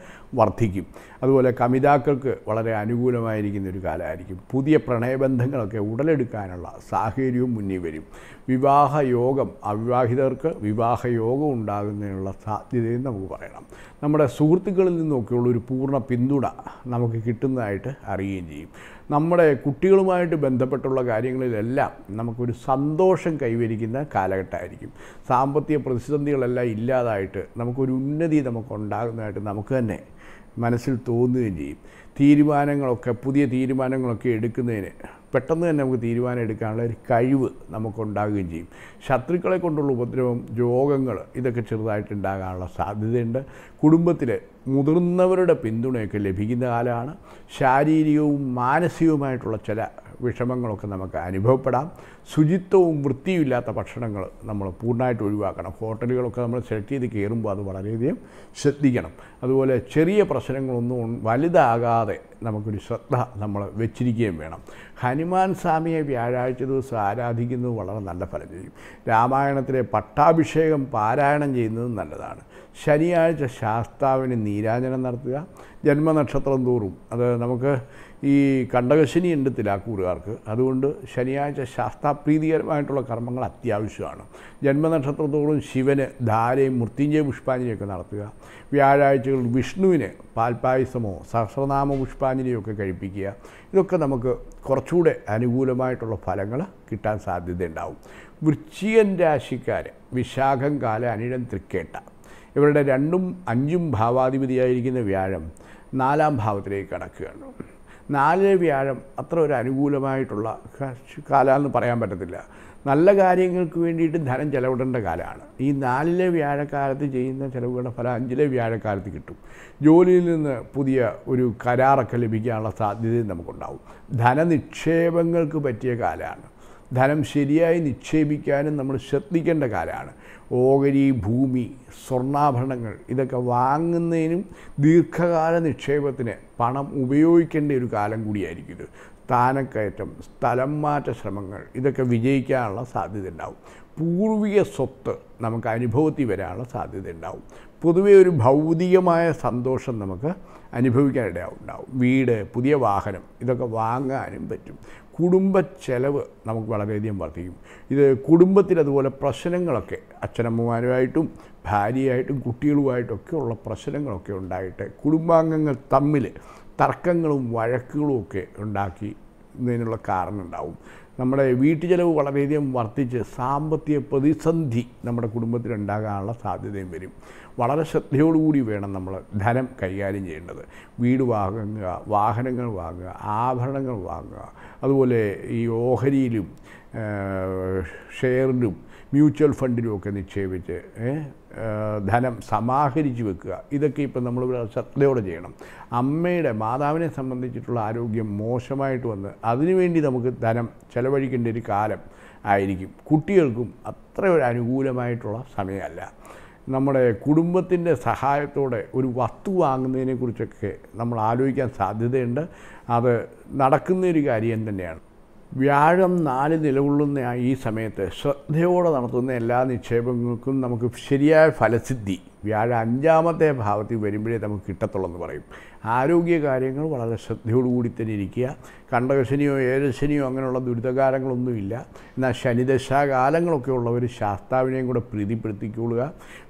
വർദ്ധിക്കും അതുപോലെ കമിതാക്കൾക്ക് വളരെ അനുകൂലമായിരിക്കുന്ന ഒരു കാലമായിരിക്കും പുതിയ പ്രണയബന്ധങ്ങളൊക്കെ ഉടലെടുക്കാനുള്ള സാഹചര്യവും മുന്നിൽ വരും വിവാഹയോഗം അവിവാഹിതർക്ക് വിവാഹയോഗം ഉണ്ടാകുന്നതിനുള്ള സാധ്യതയും നമുക്ക് പറയണം നമ്മുടെ സുഹൃത്തുക്കളിൽ നിന്നൊക്കെയുള്ള ഒരു പൂർണ്ണ പിന്തുണ നമുക്ക് കിട്ടുന്നതായിട്ട് അറിയുകയും ചെയ്യും നമ്മുടെ കുട്ടികളുമായിട്ട് ബന്ധപ്പെട്ടുള്ള കാര്യങ്ങളിലെല്ലാം നമുക്കൊരു സന്തോഷം കൈവരിക്കുന്ന കാലഘട്ടമായിരിക്കും സാമ്പത്തിക പ്രതിസന്ധികളെല്ലാം ഇല്ലാതായിട്ട് നമുക്കൊരു ഉന്നതി നമുക്ക് ഉണ്ടാകുന്നതായിട്ട് നമുക്ക് തന്നെ മനസ്സിൽ തോന്നുകയും ചെയ്യും തീരുമാനങ്ങളൊക്കെ പുതിയ തീരുമാനങ്ങളൊക്കെ എടുക്കുന്നതിന് പെട്ടെന്ന് തന്നെ നമുക്ക് തീരുമാനം എടുക്കാനുള്ള ഒരു കഴിവ് നമുക്കുണ്ടാകുകയും ചെയ്യും ശത്രുക്കളെ കൊണ്ടുള്ള ഉപദ്രവം രോഗങ്ങൾ ഇതൊക്കെ ചെറുതായിട്ടുണ്ടാകാനുള്ള സാധ്യതയുണ്ട് കുടുംബത്തിൽ മുതിർന്നവരുടെ പിന്തുണയൊക്കെ ലഭിക്കുന്ന കാലമാണ് ശാരീരികവും മാനസികവുമായിട്ടുള്ള ചില വിഷമങ്ങളൊക്കെ നമുക്ക് അനുഭവപ്പെടാം ശുചിത്വവും വൃത്തിയുമില്ലാത്ത ഭക്ഷണങ്ങൾ നമ്മൾ പൂർണ്ണമായിട്ട് ഒഴിവാക്കണം ഹോട്ടലുകളൊക്കെ നമ്മൾ സെലക്ട് ചെയ്ത് കയറുമ്പോൾ അത് വളരെയധികം ശ്രദ്ധിക്കണം അതുപോലെ ചെറിയ പ്രശ്നങ്ങളൊന്നും വലുതാകാതെ നമുക്കൊരു ശ്രദ്ധ നമ്മൾ വെച്ചിരിക്കുകയും വേണം ഹനുമാൻ സ്വാമിയെ വ്യാഴാഴ്ച ദിവസം ആരാധിക്കുന്നത് വളരെ നല്ല ഫലം ചെയ്യും രാമായണത്തിലെ പട്ടാഭിഷേകം പാരായണം ചെയ്യുന്നതും നല്ലതാണ് ശനിയാഴ്ച ശാസ്താവിന് നീരാജനം നടത്തുക ജന്മനക്ഷത്രം തോറും അത് നമുക്ക് ഈ ഉണ്ട് തിലാക്കൂറുകാർക്ക് അതുകൊണ്ട് ശനിയാഴ്ച ശാസ്ത്രാപ്രീതികരമായിട്ടുള്ള കർമ്മങ്ങൾ അത്യാവശ്യമാണ് ജന്മനക്ഷത്രത്തോടും ശിവന് ധാരയും മൃത്യുഞ്ജയ പുഷ്പാഞ്ജലിയൊക്കെ നടത്തുക വ്യാഴാഴ്ചകൾ വിഷ്ണുവിന് പാൽപ്പായസമോ സഹസ്രനാമ പുഷ്പാഞ്ജലിയൊക്കെ കഴിപ്പിക്കുക ഇതൊക്കെ നമുക്ക് കുറച്ചുകൂടെ അനുകൂലമായിട്ടുള്ള ഫലങ്ങൾ കിട്ടാൻ സാധ്യതയുണ്ടാവും വൃശ്ചികൻ രാശിക്കാർ വിശാഖം കാല അനിഴം തൃക്കേട്ട ഇവരുടെ രണ്ടും അഞ്ചും ഭാവാധിപതിയായിരിക്കുന്ന വ്യാഴം നാലാം ഭാവത്തിലേക്ക് കടക്കുകയാണ് നാലര വ്യാഴം അത്ര ഒരു അനുകൂലമായിട്ടുള്ള കാലമെന്ന് പറയാൻ പറ്റത്തില്ല നല്ല കാര്യങ്ങൾക്ക് വേണ്ടിയിട്ട് ധനം ചെലവിടേണ്ട കാലമാണ് ഈ നാലിലെ വ്യാഴക്കാലത്ത് ചെയ്യുന്ന ചിലവുകളുടെ ഫലം അഞ്ചിലെ വ്യാഴക്കാലത്ത് കിട്ടും ജോലിയിൽ നിന്ന് പുതിയ ഒരു കരാറൊക്കെ ലഭിക്കാനുള്ള സാധ്യതയും നമുക്കുണ്ടാവും ധനനിക്ഷേപങ്ങൾക്ക് പറ്റിയ കാലമാണ് ധനം ശരിയായി നിക്ഷേപിക്കാനും നമ്മൾ ശ്രദ്ധിക്കേണ്ട കാലമാണ് ഓഹരി ഭൂമി സ്വർണ്ണാഭരണങ്ങൾ ഇതൊക്കെ വാങ്ങുന്നതിനും ദീർഘകാല നിക്ഷേപത്തിന് പണം ഉപയോഗിക്കേണ്ട ഒരു കാലം കൂടിയായിരിക്കും ഇത് സ്ഥാനക്കയറ്റം സ്ഥലം മാറ്റ ശ്രമങ്ങൾ ഇതൊക്കെ വിജയിക്കാനുള്ള സാധ്യത ഉണ്ടാവും പൂർവിക സ്വത്ത് നമുക്ക് അനുഭവത്തിൽ വരാനുള്ള സാധ്യത ഉണ്ടാവും പൊതുവെ ഒരു ഭൗതികമായ സന്തോഷം നമുക്ക് അനുഭവിക്കാനിടയാവുണ്ടാവും വീട് പുതിയ വാഹനം ഇതൊക്കെ വാങ്ങാനും പറ്റും കുടുംബ ചെലവ് നമുക്ക് വളരെയധികം വർദ്ധിക്കും ഇത് കുടുംബത്തിൽ അതുപോലെ പ്രശ്നങ്ങളൊക്കെ അച്ഛനമ്മമാരുമായിട്ടും ഭാര്യയായിട്ടും കുട്ടികളുമായിട്ടൊക്കെ ഉള്ള പ്രശ്നങ്ങളൊക്കെ ഉണ്ടായിട്ട് കുടുംബാംഗങ്ങൾ തമ്മിൽ തർക്കങ്ങളും വഴക്കുകളും ഒക്കെ ഉണ്ടാക്കി ഇതിനുള്ള കാരണമുണ്ടാവും നമ്മുടെ വീട്ടു ചെലവ് വളരെയധികം വർദ്ധിച്ച് സാമ്പത്തിക പ്രതിസന്ധി നമ്മുടെ കുടുംബത്തിലുണ്ടാകാനുള്ള സാധ്യതയും വരും വളരെ ശ്രദ്ധയോടുകൂടി വേണം നമ്മൾ ധനം കൈകാര്യം ചെയ്യേണ്ടത് വീട് വാങ്ങുക വാഹനങ്ങൾ വാങ്ങുക ആഭരണങ്ങൾ വാങ്ങുക അതുപോലെ ഈ ഓഹരിയിലും ഷെയറിലും മ്യൂച്വൽ ഫണ്ടിലും ഒക്കെ നിക്ഷേപിച്ച് ധനം സമാഹരിച്ച് വെക്കുക ഇതൊക്കെ ഇപ്പം നമ്മൾ ശ്രദ്ധയോടെ ചെയ്യണം അമ്മയുടെ മാതാവിനെ സംബന്ധിച്ചിട്ടുള്ള ആരോഗ്യം മോശമായിട്ട് വന്ന് അതിനുവേണ്ടി നമുക്ക് ധനം ചെലവഴിക്കേണ്ട ഒരു കാലം ആയിരിക്കും കുട്ടികൾക്കും അത്ര ഒരു അനുകൂലമായിട്ടുള്ള സമയമല്ല നമ്മുടെ കുടുംബത്തിൻ്റെ സഹായത്തോടെ ഒരു വസ്തു വാങ്ങുന്നതിനെക്കുറിച്ചൊക്കെ നമ്മൾ ആലോചിക്കാൻ സാധ്യതയുണ്ട് അത് നടക്കുന്ന ഒരു കാര്യം തന്നെയാണ് വ്യാഴം നാല് നിലകൊള്ളുന്ന ഈ സമയത്ത് ശ്രദ്ധയോടെ നടത്തുന്ന എല്ലാ നിക്ഷേപങ്ങൾക്കും നമുക്ക് ശരിയായ ഫലസിദ്ധി വ്യാഴ അഞ്ചാമത്തെ ഭാവത്തിൽ വരുമ്പോഴേ നമുക്ക് കിട്ടത്തുള്ളൂ എന്ന് പറയും ആരോഗ്യ കാര്യങ്ങൾ വളരെ ശ്രദ്ധയോടുകൂടി തന്നെ ഇരിക്കുക കണ്ടകശനിയോ ഏരശനിയോ അങ്ങനെയുള്ള ദുരിതകാലങ്ങളൊന്നുമില്ല എന്നാൽ ശനിദശാകാലങ്ങളൊക്കെ ഉള്ളവർ ശാസ്താവിനെയും കൂടെ പ്രീതിപ്പെടുത്തിക്കൊള്ളുക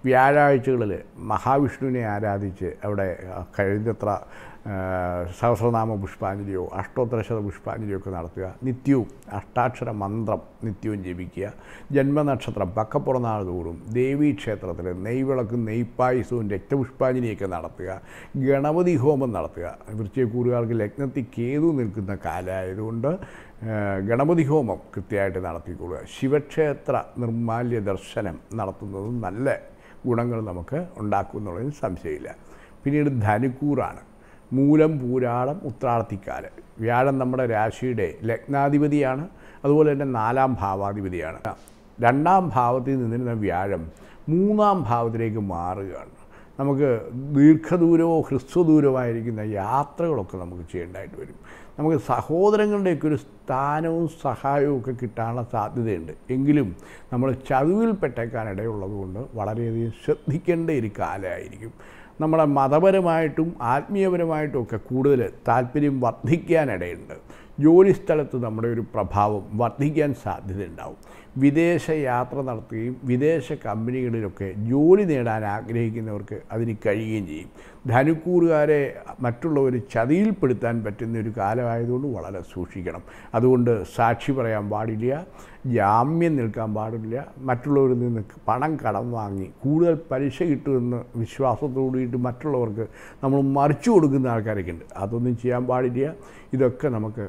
വ്യാഴാഴ്ചകളിൽ മഹാവിഷ്ണുവിനെ ആരാധിച്ച് അവിടെ കഴിഞ്ഞത്ര സഹസ്രനാമ പുഷ്പാഞ്ജലിയോ അഷ്ടോത്തരശത പുഷ്പാഞ്ജലിയോ ഒക്കെ നടത്തുക നിത്യവും അഷ്ടാക്ഷര മന്ത്രം നിത്യവും ജപിക്കുക ജന്മനക്ഷത്രം പക്കപ്പുറനാൾ തോറും ദേവീക്ഷേത്രത്തിൽ നെയ്വിളക്കും നെയ്പ്പായസവും രക്തപുഷ്പാഞ്ജലിയൊക്കെ നടത്തുക ഗണപതി ഹോമം നടത്തുക വൃശ്ചയക്കൂറുകാർക്ക് ലഗ്നത്തിൽ കേതു നിൽക്കുന്ന കാലമായതുകൊണ്ട് ഗണപതി ഹോമം കൃത്യമായിട്ട് നടത്തിക്കൊള്ളുക ശിവക്ഷേത്ര നിർമാല്യ ദർശനം നടത്തുന്നതും നല്ല ഗുണങ്ങൾ നമുക്ക് ഉണ്ടാക്കുമെന്നുള്ളതിൽ സംശയമില്ല പിന്നീട് ധനുക്കൂറാണ് മൂലം പൂരാടം ഉത്രാടത്തിക്കാല് വ്യാഴം നമ്മുടെ രാശിയുടെ ലഗ്നാധിപതിയാണ് അതുപോലെ തന്നെ നാലാം ഭാവാധിപതിയാണ് രണ്ടാം ഭാവത്തിൽ നിന്നിരുന്ന വ്യാഴം മൂന്നാം ഭാവത്തിലേക്ക് മാറുകയാണ് നമുക്ക് ദീർഘദൂരമോ ഹ്രസ്വദൂരമായിരിക്കുന്ന യാത്രകളൊക്കെ നമുക്ക് ചെയ്യേണ്ടതായിട്ട് വരും നമുക്ക് സഹോദരങ്ങളുടെയൊക്കെ ഒരു സ്ഥാനവും സഹായവും ഒക്കെ കിട്ടാനുള്ള സാധ്യതയുണ്ട് എങ്കിലും നമ്മൾ ചതിവിൽപ്പെട്ടേക്കാനിടയുള്ളതുകൊണ്ട് വളരെയധികം ശ്രദ്ധിക്കേണ്ട ഒരു കാലമായിരിക്കും നമ്മളെ മതപരമായിട്ടും ആത്മീയപരമായിട്ടും ഒക്കെ കൂടുതൽ താല്പര്യം വർദ്ധിക്കാനിടയുണ്ട് ജോലിസ്ഥലത്ത് നമ്മുടെ ഒരു പ്രഭാവം വർദ്ധിക്കാൻ സാധ്യതയുണ്ടാവും വിദേശ യാത്ര നടത്തുകയും വിദേശ കമ്പനികളിലൊക്കെ ജോലി നേടാൻ ആഗ്രഹിക്കുന്നവർക്ക് അതിന് കഴിയുകയും ചെയ്യും ധനുക്കൂറുകാരെ മറ്റുള്ളവർ ചതിയിൽപ്പെടുത്താൻ പറ്റുന്ന ഒരു കാലമായതുകൊണ്ട് വളരെ സൂക്ഷിക്കണം അതുകൊണ്ട് സാക്ഷി പറയാൻ പാടില്ല ജാമ്യം നിൽക്കാൻ പാടില്ല മറ്റുള്ളവരിൽ നിന്ന് പണം കടം വാങ്ങി കൂടുതൽ പലിശ കിട്ടുമെന്ന് വിശ്വാസത്തോടുകൂടിയിട്ട് മറ്റുള്ളവർക്ക് നമ്മൾ മറിച്ചു കൊടുക്കുന്ന ആൾക്കാരൊക്കെ ഉണ്ട് അതൊന്നും ചെയ്യാൻ പാടില്ല ഇതൊക്കെ നമുക്ക്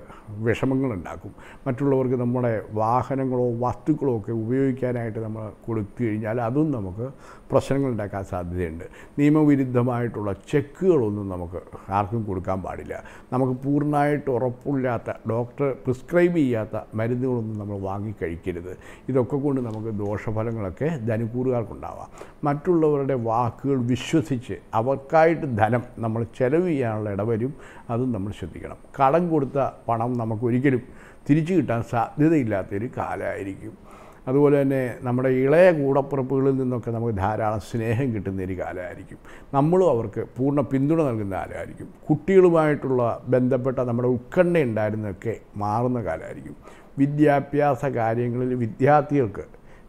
വിഷമങ്ങളുണ്ടാക്കും മറ്റുള്ളവർക്ക് നമ്മുടെ വാഹനങ്ങളോ വസ്തുക്കളോ ഒക്കെ ഉപയോഗിക്കാനായിട്ട് നമ്മൾ കൊടുത്തു കഴിഞ്ഞാൽ അതും നമുക്ക് പ്രശ്നങ്ങളുണ്ടാക്കാൻ സാധ്യതയുണ്ട് നിയമവിരുദ്ധമായിട്ടുള്ള ചെക്കുകളൊന്നും നമുക്ക് ആർക്കും കൊടുക്കാൻ പാടില്ല നമുക്ക് പൂർണ്ണമായിട്ട് ഉറപ്പില്ലാത്ത ഡോക്ടർ പ്രിസ്ക്രൈബ് ചെയ്യാത്ത മരുന്നുകളൊന്നും നമ്മൾ വാങ്ങിക്കഴിക്കരുത് ഇതൊക്കെ കൊണ്ട് നമുക്ക് ദോഷഫലങ്ങളൊക്കെ ധനക്കൂറുകാർക്കുണ്ടാവാം മറ്റുള്ളവരുടെ വാക്കുകൾ വിശ്വസിച്ച് അവർക്കായിട്ട് ധനം നമ്മൾ ചെലവ് ചെയ്യാനുള്ള ഇടവരും അതും നമ്മൾ ശ്രദ്ധിക്കണം കടം കൊടുത്ത പണം നമുക്കൊരിക്കലും തിരിച്ചു കിട്ടാൻ സാധ്യതയില്ലാത്തൊരു കാലമായിരിക്കും അതുപോലെ തന്നെ നമ്മുടെ ഇളയ കൂടപ്പുറപ്പുകളിൽ നിന്നൊക്കെ നമുക്ക് ധാരാളം സ്നേഹം കിട്ടുന്ന ഒരു കാലമായിരിക്കും നമ്മളും അവർക്ക് പൂർണ്ണ പിന്തുണ നൽകുന്ന കാലമായിരിക്കും കുട്ടികളുമായിട്ടുള്ള ബന്ധപ്പെട്ട നമ്മുടെ ഉത്കണ്ഠ ഉണ്ടായിരുന്നൊക്കെ മാറുന്ന കാലമായിരിക്കും വിദ്യാഭ്യാസ കാര്യങ്ങളിൽ വിദ്യാർത്ഥികൾക്ക്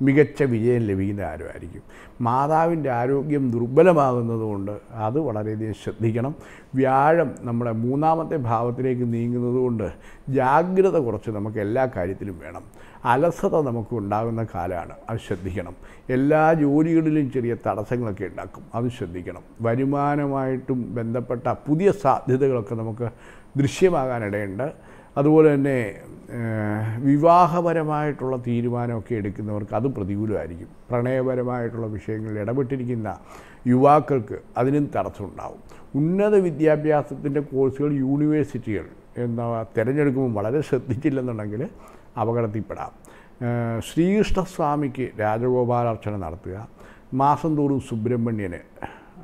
മികച്ച വിജയം ലഭിക്കുന്ന ആരോഗ്യമായിരിക്കും മാതാവിൻ്റെ ആരോഗ്യം ദുർബലമാകുന്നതുകൊണ്ട് അത് വളരെയധികം ശ്രദ്ധിക്കണം വ്യാഴം നമ്മുടെ മൂന്നാമത്തെ ഭാവത്തിലേക്ക് നീങ്ങുന്നതുകൊണ്ട് ജാഗ്രത കുറച്ച് നമുക്ക് എല്ലാ കാര്യത്തിലും വേണം അലസത നമുക്ക് ഉണ്ടാകുന്ന കാലമാണ് അത് ശ്രദ്ധിക്കണം എല്ലാ ജോലികളിലും ചെറിയ തടസ്സങ്ങളൊക്കെ ഉണ്ടാക്കും അത് ശ്രദ്ധിക്കണം വരുമാനമായിട്ടും ബന്ധപ്പെട്ട പുതിയ സാധ്യതകളൊക്കെ നമുക്ക് ദൃശ്യമാകാനിടയുണ്ട് അതുപോലെ തന്നെ വിവാഹപരമായിട്ടുള്ള തീരുമാനമൊക്കെ എടുക്കുന്നവർക്ക് അത് പ്രതികൂലമായിരിക്കും പ്രണയപരമായിട്ടുള്ള വിഷയങ്ങളിൽ ഇടപെട്ടിരിക്കുന്ന യുവാക്കൾക്ക് അതിനും തടസ്സമുണ്ടാവും ഉന്നത വിദ്യാഭ്യാസത്തിൻ്റെ കോഴ്സുകൾ യൂണിവേഴ്സിറ്റികൾ എന്ന തിരഞ്ഞെടുക്കുമ്പോൾ വളരെ ശ്രദ്ധിച്ചില്ലെന്നുണ്ടെങ്കിൽ അപകടത്തിൽപ്പെടാം ശ്രീകൃഷ്ണസ്വാമിക്ക് രാജഗോപാലർച്ചന നടത്തുക മാസം തോറും സുബ്രഹ്മണ്യന്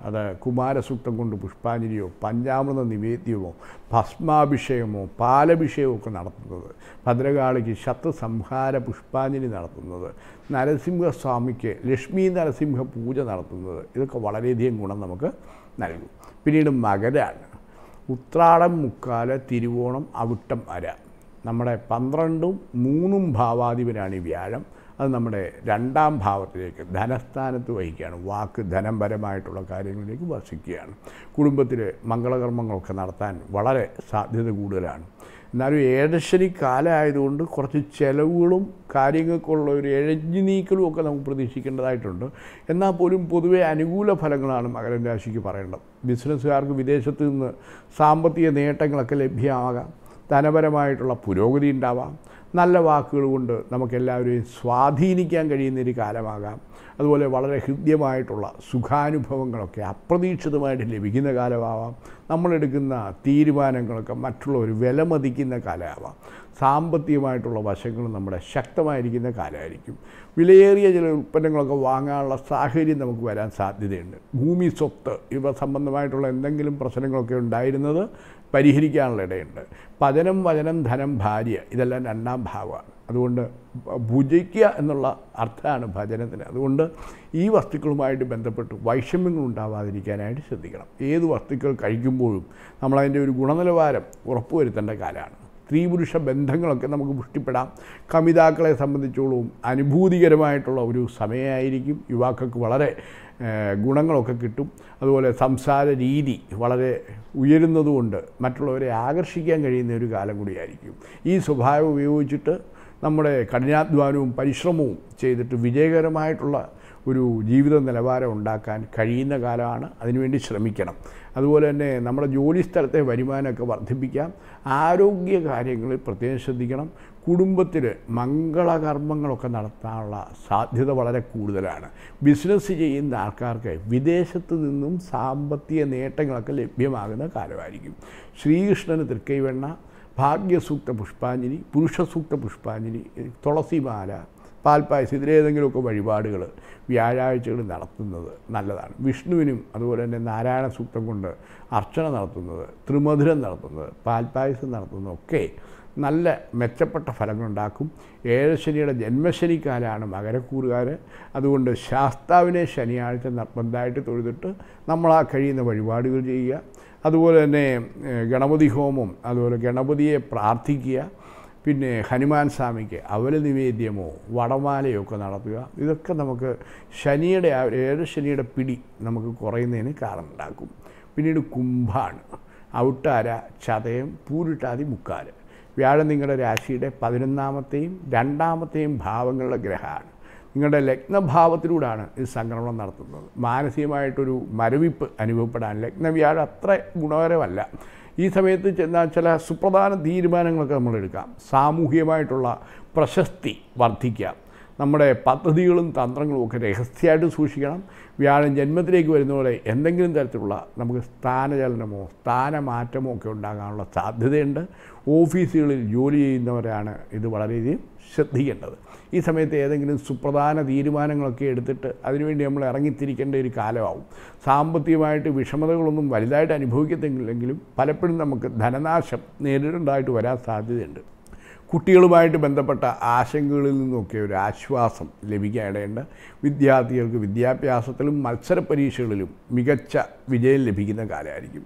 അത് കുമാരസൂക്തം കൊണ്ട് പുഷ്പാഞ്ജലിയോ പഞ്ചാമൃത നിവേദ്യമോ ഭസ്മാഭിഷേകമോ പാലഭിഷേകമോ ഒക്കെ നടത്തുന്നത് ഭദ്രകാളിക്ക് ശത്രുസംഹാര പുഷ്പാഞ്ജലി നടത്തുന്നത് നരസിംഹസ്വാമിക്ക് ലക്ഷ്മി നരസിംഹ പൂജ നടത്തുന്നത് ഇതൊക്കെ വളരെയധികം ഗുണം നമുക്ക് നൽകും പിന്നീട് മകരാണ് ഉത്രാടം മുക്കാല് തിരുവോണം അവിട്ടം അര നമ്മുടെ പന്ത്രണ്ടും മൂന്നും ഭാവാധിപനാണ് ഈ വ്യാഴം അത് നമ്മുടെ രണ്ടാം ഭാവത്തിലേക്ക് ധനസ്ഥാനത്ത് വഹിക്കുകയാണ് വാക്ക് ധനംപരമായിട്ടുള്ള കാര്യങ്ങളിലേക്ക് വസിക്കുകയാണ് കുടുംബത്തിൽ മംഗളകർമ്മങ്ങളൊക്കെ നടത്താൻ വളരെ സാധ്യത കൂടുതലാണ് എന്നാലും ഏഴശ്ശനി കാലമായതുകൊണ്ട് കുറച്ച് ചിലവുകളും കാര്യങ്ങൾക്കുള്ള ഒരു എഴഞ്ഞു നീക്കലും ഒക്കെ നമുക്ക് പ്രതീക്ഷിക്കേണ്ടതായിട്ടുണ്ട് എന്നാൽ പോലും പൊതുവെ അനുകൂല ഫലങ്ങളാണ് മകരം രാശിക്ക് പറയേണ്ടത് ബിസിനസ്സുകാർക്ക് വിദേശത്ത് നിന്ന് സാമ്പത്തിക നേട്ടങ്ങളൊക്കെ ലഭ്യമാകാം ധനപരമായിട്ടുള്ള പുരോഗതി ഉണ്ടാവാം നല്ല വാക്കുകൾ കൊണ്ട് നമുക്കെല്ലാവരെയും സ്വാധീനിക്കാൻ കഴിയുന്ന ഒരു കാലമാകാം അതുപോലെ വളരെ ഹൃദ്യമായിട്ടുള്ള സുഖാനുഭവങ്ങളൊക്കെ അപ്രതീക്ഷിതമായിട്ട് ലഭിക്കുന്ന കാലമാവാം നമ്മളെടുക്കുന്ന തീരുമാനങ്ങളൊക്കെ മറ്റുള്ളവർ മതിക്കുന്ന കാലമാവാം സാമ്പത്തികമായിട്ടുള്ള വശങ്ങൾ നമ്മുടെ ശക്തമായിരിക്കുന്ന കാലമായിരിക്കും വിലയേറിയ ചില ഉൽപ്പന്നങ്ങളൊക്കെ വാങ്ങാനുള്ള സാഹചര്യം നമുക്ക് വരാൻ സാധ്യതയുണ്ട് ഭൂമി സ്വത്ത് ഇവ സംബന്ധമായിട്ടുള്ള എന്തെങ്കിലും പ്രശ്നങ്ങളൊക്കെ ഉണ്ടായിരുന്നത് പരിഹരിക്കാനുള്ള ഇടയുണ്ട് പതനം വചനം ധനം ഭാര്യ ഇതെല്ലാം രണ്ടാം ഭാവമാണ് അതുകൊണ്ട് ഭുജിക്കുക എന്നുള്ള അർത്ഥമാണ് ഭജനത്തിന് അതുകൊണ്ട് ഈ വസ്തുക്കളുമായിട്ട് ബന്ധപ്പെട്ട് വൈഷമ്യങ്ങൾ ഉണ്ടാവാതിരിക്കാനായിട്ട് ശ്രദ്ധിക്കണം ഏത് വസ്തുക്കൾ കഴിക്കുമ്പോഴും നമ്മളതിൻ്റെ ഒരു ഗുണനിലവാരം ഉറപ്പുവരുത്തേണ്ട കാലമാണ് സ്ത്രീ പുരുഷ ബന്ധങ്ങളൊക്കെ നമുക്ക് പുഷ്ടിപ്പെടാം കമിതാക്കളെ സംബന്ധിച്ചോളവും അനുഭൂതികരമായിട്ടുള്ള ഒരു സമയമായിരിക്കും യുവാക്കൾക്ക് വളരെ ഗുണങ്ങളൊക്കെ കിട്ടും അതുപോലെ സംസാര രീതി വളരെ ഉയരുന്നതുകൊണ്ട് മറ്റുള്ളവരെ ആകർഷിക്കാൻ കഴിയുന്ന ഒരു കാലം കൂടിയായിരിക്കും ഈ സ്വഭാവം ഉപയോഗിച്ചിട്ട് നമ്മുടെ കഠിനാധ്വാനവും പരിശ്രമവും ചെയ്തിട്ട് വിജയകരമായിട്ടുള്ള ഒരു ജീവിത നിലവാരം ഉണ്ടാക്കാൻ കഴിയുന്ന കാലമാണ് അതിനുവേണ്ടി ശ്രമിക്കണം അതുപോലെ തന്നെ നമ്മുടെ ജോലി സ്ഥലത്തെ വരുമാനമൊക്കെ വർദ്ധിപ്പിക്കാം ആരോഗ്യ കാര്യങ്ങളിൽ പ്രത്യേകം ശ്രദ്ധിക്കണം കുടുംബത്തിൽ മംഗളകർമ്മങ്ങളൊക്കെ നടത്താനുള്ള സാധ്യത വളരെ കൂടുതലാണ് ബിസിനസ് ചെയ്യുന്ന ആൾക്കാർക്ക് വിദേശത്ത് നിന്നും സാമ്പത്തിക നേട്ടങ്ങളൊക്കെ ലഭ്യമാകുന്ന കാലമായിരിക്കും ശ്രീകൃഷ്ണന് തൃക്കൈവെണ്ണ ഭാഗ്യസൂക്ത പുഷ്പാഞ്ജലി പുരുഷസൂക്ത പുഷ്പാഞ്ജലി തുളസിമാല പാൽപ്പായസം ഇതിലേതെങ്കിലുമൊക്കെ വഴിപാടുകൾ വ്യാഴാഴ്ചകൾ നടത്തുന്നത് നല്ലതാണ് വിഷ്ണുവിനും അതുപോലെ തന്നെ നാരായണ സൂക്തം കൊണ്ട് അർച്ചന നടത്തുന്നത് ത്രിമധുരം നടത്തുന്നത് പാൽപ്പായസം നടത്തുന്നതൊക്കെ നല്ല മെച്ചപ്പെട്ട ഫലങ്ങളുണ്ടാക്കും ഏഴശനിയുടെ ജന്മശനിക്കാലാണ് മകരക്കൂറുകാർ അതുകൊണ്ട് ശാസ്താവിനെ ശനിയാഴ്ച നിർബന്ധമായിട്ട് തൊഴുതിട്ട് നമ്മൾ ആ കഴിയുന്ന വഴിപാടുകൾ ചെയ്യുക അതുപോലെ തന്നെ ഗണപതി ഹോമം അതുപോലെ ഗണപതിയെ പ്രാർത്ഥിക്കുക പിന്നെ ഹനുമാൻ സ്വാമിക്ക് അവല നിവേദ്യമോ വടമാലയോ ഒക്കെ നടത്തുക ഇതൊക്കെ നമുക്ക് ശനിയുടെ ഏഴ് ശനിയുടെ പിടി നമുക്ക് കുറയുന്നതിന് കാരണമുണ്ടാക്കും പിന്നീട് കുംഭാണ് ഔട്ടാര ചതയം പൂരിട്ടാതി മുക്കാല് വ്യാഴം നിങ്ങളുടെ രാശിയുടെ പതിനൊന്നാമത്തെയും രണ്ടാമത്തെയും ഭാവങ്ങളുടെ ഗ്രഹമാണ് നിങ്ങളുടെ ലഗ്നഭാവത്തിലൂടെയാണ് ഈ സംക്രമണം നടത്തുന്നത് മാനസികമായിട്ടൊരു മരവിപ്പ് അനുഭവപ്പെടാൻ ലഗ്നവ്യാഴം അത്ര ഗുണകരമല്ല ഈ സമയത്ത് ചെന്നാൽ ചില സുപ്രധാന തീരുമാനങ്ങളൊക്കെ നമ്മളെടുക്കാം സാമൂഹികമായിട്ടുള്ള പ്രശസ്തി വർദ്ധിക്കാം നമ്മുടെ പദ്ധതികളും തന്ത്രങ്ങളും ഒക്കെ രഹസ്യമായിട്ട് സൂക്ഷിക്കണം വ്യാഴം ജന്മത്തിലേക്ക് വരുന്നതോടെ എന്തെങ്കിലും തരത്തിലുള്ള നമുക്ക് സ്ഥാനചലനമോ സ്ഥാനമാറ്റമോ ഒക്കെ ഉണ്ടാകാനുള്ള സാധ്യതയുണ്ട് ഓഫീസുകളിൽ ജോലി ചെയ്യുന്നവരാണ് ഇത് വളരെയധികം ശ്രദ്ധിക്കേണ്ടത് ഈ സമയത്ത് ഏതെങ്കിലും സുപ്രധാന തീരുമാനങ്ങളൊക്കെ എടുത്തിട്ട് അതിനുവേണ്ടി നമ്മൾ ഇറങ്ങിത്തിരിക്കേണ്ട ഒരു കാലമാവും സാമ്പത്തികമായിട്ട് വിഷമതകളൊന്നും വലുതായിട്ട് അനുഭവിക്കത്തെങ്കിലെങ്കിലും പലപ്പോഴും നമുക്ക് ധനനാശം നേരിടേണ്ടതായിട്ട് വരാൻ സാധ്യതയുണ്ട് കുട്ടികളുമായിട്ട് ബന്ധപ്പെട്ട ആശങ്കകളിൽ നിന്നൊക്കെ ഒരു ആശ്വാസം ലഭിക്കാനിടയുണ്ട് വിദ്യാർത്ഥികൾക്ക് വിദ്യാഭ്യാസത്തിലും മത്സര പരീക്ഷകളിലും മികച്ച വിജയം ലഭിക്കുന്ന കാലമായിരിക്കും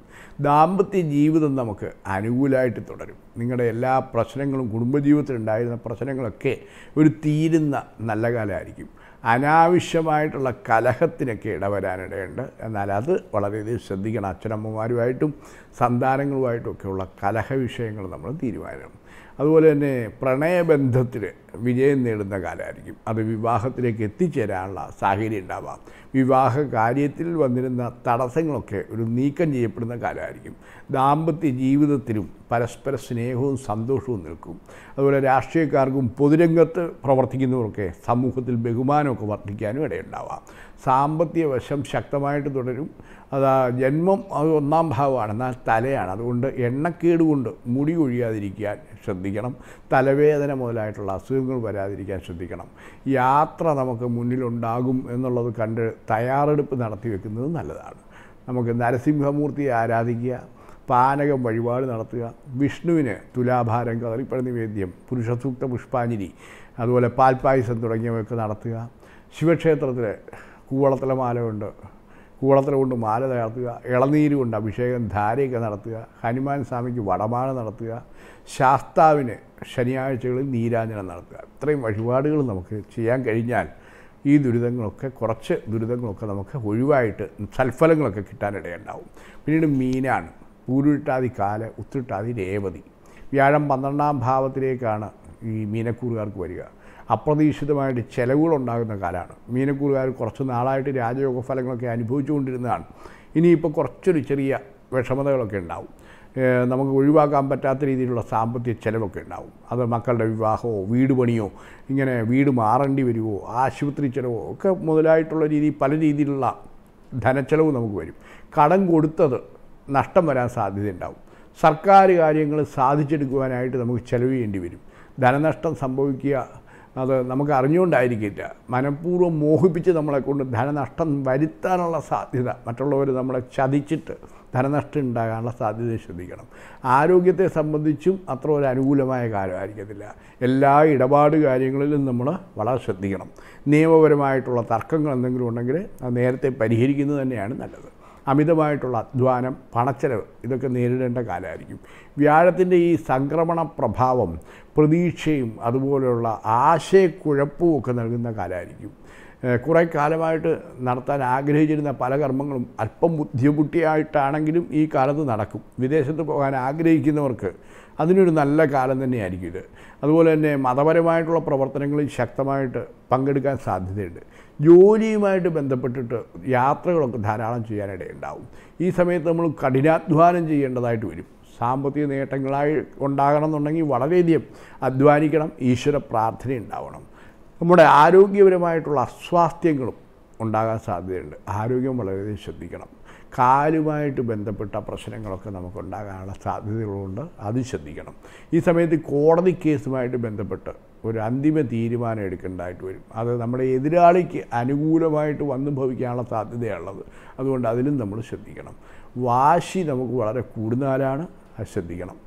ദാമ്പത്യ ജീവിതം നമുക്ക് അനുകൂലമായിട്ട് തുടരും നിങ്ങളുടെ എല്ലാ പ്രശ്നങ്ങളും കുടുംബജീവിതത്തിലുണ്ടായിരുന്ന പ്രശ്നങ്ങളൊക്കെ ഒരു തീരുന്ന നല്ല കാലമായിരിക്കും അനാവശ്യമായിട്ടുള്ള കലഹത്തിനൊക്കെ ഇടവരാനിടയുണ്ട് എന്നാൽ അത് വളരെയധികം ശ്രദ്ധിക്കണം അച്ഛനമ്മമാരുമായിട്ടും സന്താനങ്ങളുമായിട്ടും ഒക്കെയുള്ള കലഹ വിഷയങ്ങൾ നമ്മൾ തീരുമാനിക്കണം അതുപോലെ തന്നെ പ്രണയബന്ധത്തിൽ വിജയം നേടുന്ന കാലമായിരിക്കും അത് വിവാഹത്തിലേക്ക് എത്തിച്ചേരാനുള്ള സാഹചര്യം ഉണ്ടാവാം വിവാഹ കാര്യത്തിൽ വന്നിരുന്ന തടസ്സങ്ങളൊക്കെ ഒരു നീക്കം ചെയ്യപ്പെടുന്ന കാലമായിരിക്കും ദാമ്പത്യ ജീവിതത്തിലും പരസ്പര സ്നേഹവും സന്തോഷവും നിൽക്കും അതുപോലെ രാഷ്ട്രീയക്കാർക്കും പൊതുരംഗത്ത് പ്രവർത്തിക്കുന്നവർക്കെ സമൂഹത്തിൽ ബഹുമാനമൊക്കെ വർദ്ധിക്കാനും ഇടയുണ്ടാവാം സാമ്പത്തിക വശം ശക്തമായിട്ട് തുടരും അത് ജന്മം അത് ഒന്നാം ഭാവമാണ് എന്നാൽ തലയാണ് അതുകൊണ്ട് എണ്ണക്കേട് കൊണ്ട് മുടി ഒഴിയാതിരിക്കാൻ ശ്രദ്ധിക്കണം തലവേദന മുതലായിട്ടുള്ള അസുഖങ്ങൾ വരാതിരിക്കാൻ ശ്രദ്ധിക്കണം യാത്ര നമുക്ക് മുന്നിലുണ്ടാകും എന്നുള്ളത് കണ്ട് തയ്യാറെടുപ്പ് നടത്തി വെക്കുന്നത് നല്ലതാണ് നമുക്ക് നരസിംഹമൂർത്തിയെ ആരാധിക്കുക പാനകം വഴിപാട് നടത്തുക വിഷ്ണുവിന് തുലാഭാരം കളറിപ്പഴ നിവേദ്യം പുരുഷസൂക്ത പുഷ്പാഞ്ജലി അതുപോലെ പാൽപ്പായസം തുടങ്ങിയവയൊക്കെ നടത്തുക ശിവക്ഷേത്രത്തിൽ കൂവളത്തലമാല കൊണ്ട് കൂടത്തിൽ കൊണ്ട് മാല തകർത്തുക ഇളനീര് കൊണ്ട് അഭിഷേകം ധാരയൊക്കെ നടത്തുക ഹനുമാൻ സ്വാമിക്ക് വടമാല നടത്തുക ശാസ്താവിന് ശനിയാഴ്ചകളിൽ നീരാഞ്ജനം നടത്തുക ഇത്രയും വഴിപാടുകൾ നമുക്ക് ചെയ്യാൻ കഴിഞ്ഞാൽ ഈ ദുരിതങ്ങളൊക്കെ കുറച്ച് ദുരിതങ്ങളൊക്കെ നമുക്ക് ഒഴിവായിട്ട് സൽഫലങ്ങളൊക്കെ കിട്ടാനിടയുണ്ടാവും പിന്നീട് മീനാണ് പൂരുട്ടാതി കാല ഉത്തിട്ടാതി രേവതി വ്യാഴം പന്ത്രണ്ടാം ഭാവത്തിലേക്കാണ് ഈ മീനക്കൂറുകാർക്ക് വരിക അപ്രതീക്ഷിതമായിട്ട് ചിലവുകളുണ്ടാകുന്ന കാലമാണ് മീനക്കൂറുകാർ കുറച്ച് നാളായിട്ട് രാജയോഗ ഫലങ്ങളൊക്കെ അനുഭവിച്ചുകൊണ്ടിരുന്നതാണ് ഇനിയിപ്പോൾ കുറച്ചൊരു ചെറിയ വിഷമതകളൊക്കെ ഉണ്ടാവും നമുക്ക് ഒഴിവാക്കാൻ പറ്റാത്ത രീതിയിലുള്ള സാമ്പത്തിക ചിലവൊക്കെ ഉണ്ടാവും അത് മക്കളുടെ വിവാഹമോ വീട് പണിയോ ഇങ്ങനെ വീട് മാറേണ്ടി വരുമോ ആശുപത്രി ചിലവോ ഒക്കെ മുതലായിട്ടുള്ള രീതി പല രീതിയിലുള്ള ധനച്ചെലവ് നമുക്ക് വരും കടം കൊടുത്തത് നഷ്ടം വരാൻ സാധ്യതയുണ്ടാവും സർക്കാർ കാര്യങ്ങൾ സാധിച്ചെടുക്കുവാനായിട്ട് നമുക്ക് ചെലവ് ചെയ്യേണ്ടി വരും ധനനഷ്ടം സംഭവിക്കുക അത് നമുക്ക് അറിഞ്ഞുകൊണ്ടായിരിക്കില്ല മനഃപൂർവ്വം മോഹിപ്പിച്ച് നമ്മളെ കൊണ്ട് ധനനഷ്ടം വരുത്താനുള്ള സാധ്യത മറ്റുള്ളവർ നമ്മളെ ചതിച്ചിട്ട് ധനനഷ്ടം ഉണ്ടാകാനുള്ള സാധ്യത ശ്രദ്ധിക്കണം ആരോഗ്യത്തെ സംബന്ധിച്ചും അത്ര ഒരു അനുകൂലമായ കാര്യമായിരിക്കത്തില്ല എല്ലാ ഇടപാട് കാര്യങ്ങളിലും നമ്മൾ വളരെ ശ്രദ്ധിക്കണം നിയമപരമായിട്ടുള്ള തർക്കങ്ങൾ എന്തെങ്കിലും ഉണ്ടെങ്കിൽ അത് നേരത്തെ പരിഹരിക്കുന്നത് തന്നെയാണ് നല്ലത് അമിതമായിട്ടുള്ള അധ്വാനം പണച്ചെലവ് ഇതൊക്കെ നേരിടേണ്ട കാലമായിരിക്കും വ്യാഴത്തിൻ്റെ ഈ സംക്രമണ പ്രഭാവം പ്രതീക്ഷയും അതുപോലെയുള്ള ആശയക്കുഴപ്പവും ഒക്കെ നൽകുന്ന കാലമായിരിക്കും കുറേ കാലമായിട്ട് നടത്താൻ ആഗ്രഹിച്ചിരുന്ന പല കർമ്മങ്ങളും അല്പം ബുദ്ധിമുട്ടിയായിട്ടാണെങ്കിലും ഈ കാലത്ത് നടക്കും വിദേശത്ത് പോകാൻ ആഗ്രഹിക്കുന്നവർക്ക് അതിനൊരു നല്ല കാലം തന്നെയായിരിക്കും ഇത് അതുപോലെ തന്നെ മതപരമായിട്ടുള്ള പ്രവർത്തനങ്ങളിൽ ശക്തമായിട്ട് പങ്കെടുക്കാൻ സാധ്യതയുണ്ട് ജോലിയുമായിട്ട് ബന്ധപ്പെട്ടിട്ട് യാത്രകളൊക്കെ ധാരാളം ചെയ്യാനിടയുണ്ടാവും ഈ സമയത്ത് നമ്മൾ കഠിനാധ്വാനം ചെയ്യേണ്ടതായിട്ട് വരും സാമ്പത്തിക നേട്ടങ്ങളായി ഉണ്ടാകണം എന്നുണ്ടെങ്കിൽ വളരെയധികം അധ്വാനിക്കണം ഈശ്വര പ്രാർത്ഥന ഉണ്ടാവണം നമ്മുടെ ആരോഗ്യപരമായിട്ടുള്ള അസ്വാസ്ഥ്യങ്ങളും ഉണ്ടാകാൻ സാധ്യതയുണ്ട് ആരോഗ്യം വളരെയധികം ശ്രദ്ധിക്കണം കാലുമായിട്ട് ബന്ധപ്പെട്ട പ്രശ്നങ്ങളൊക്കെ നമുക്കുണ്ടാകാനുള്ള സാധ്യതകളുണ്ട് അത് ശ്രദ്ധിക്കണം ഈ സമയത്ത് കോടതി കേസുമായിട്ട് ബന്ധപ്പെട്ട് ഒരു അന്തിമ തീരുമാനം എടുക്കേണ്ടതായിട്ട് വരും അത് നമ്മുടെ എതിരാളിക്ക് അനുകൂലമായിട്ട് വന്നു ഭവിക്കാനുള്ള സാധ്യതയാണുള്ളത് അതുകൊണ്ട് അതിലും നമ്മൾ ശ്രദ്ധിക്കണം വാശി നമുക്ക് വളരെ കൂടുന്നാലാണ് അത് ശ്രദ്ധിക്കണം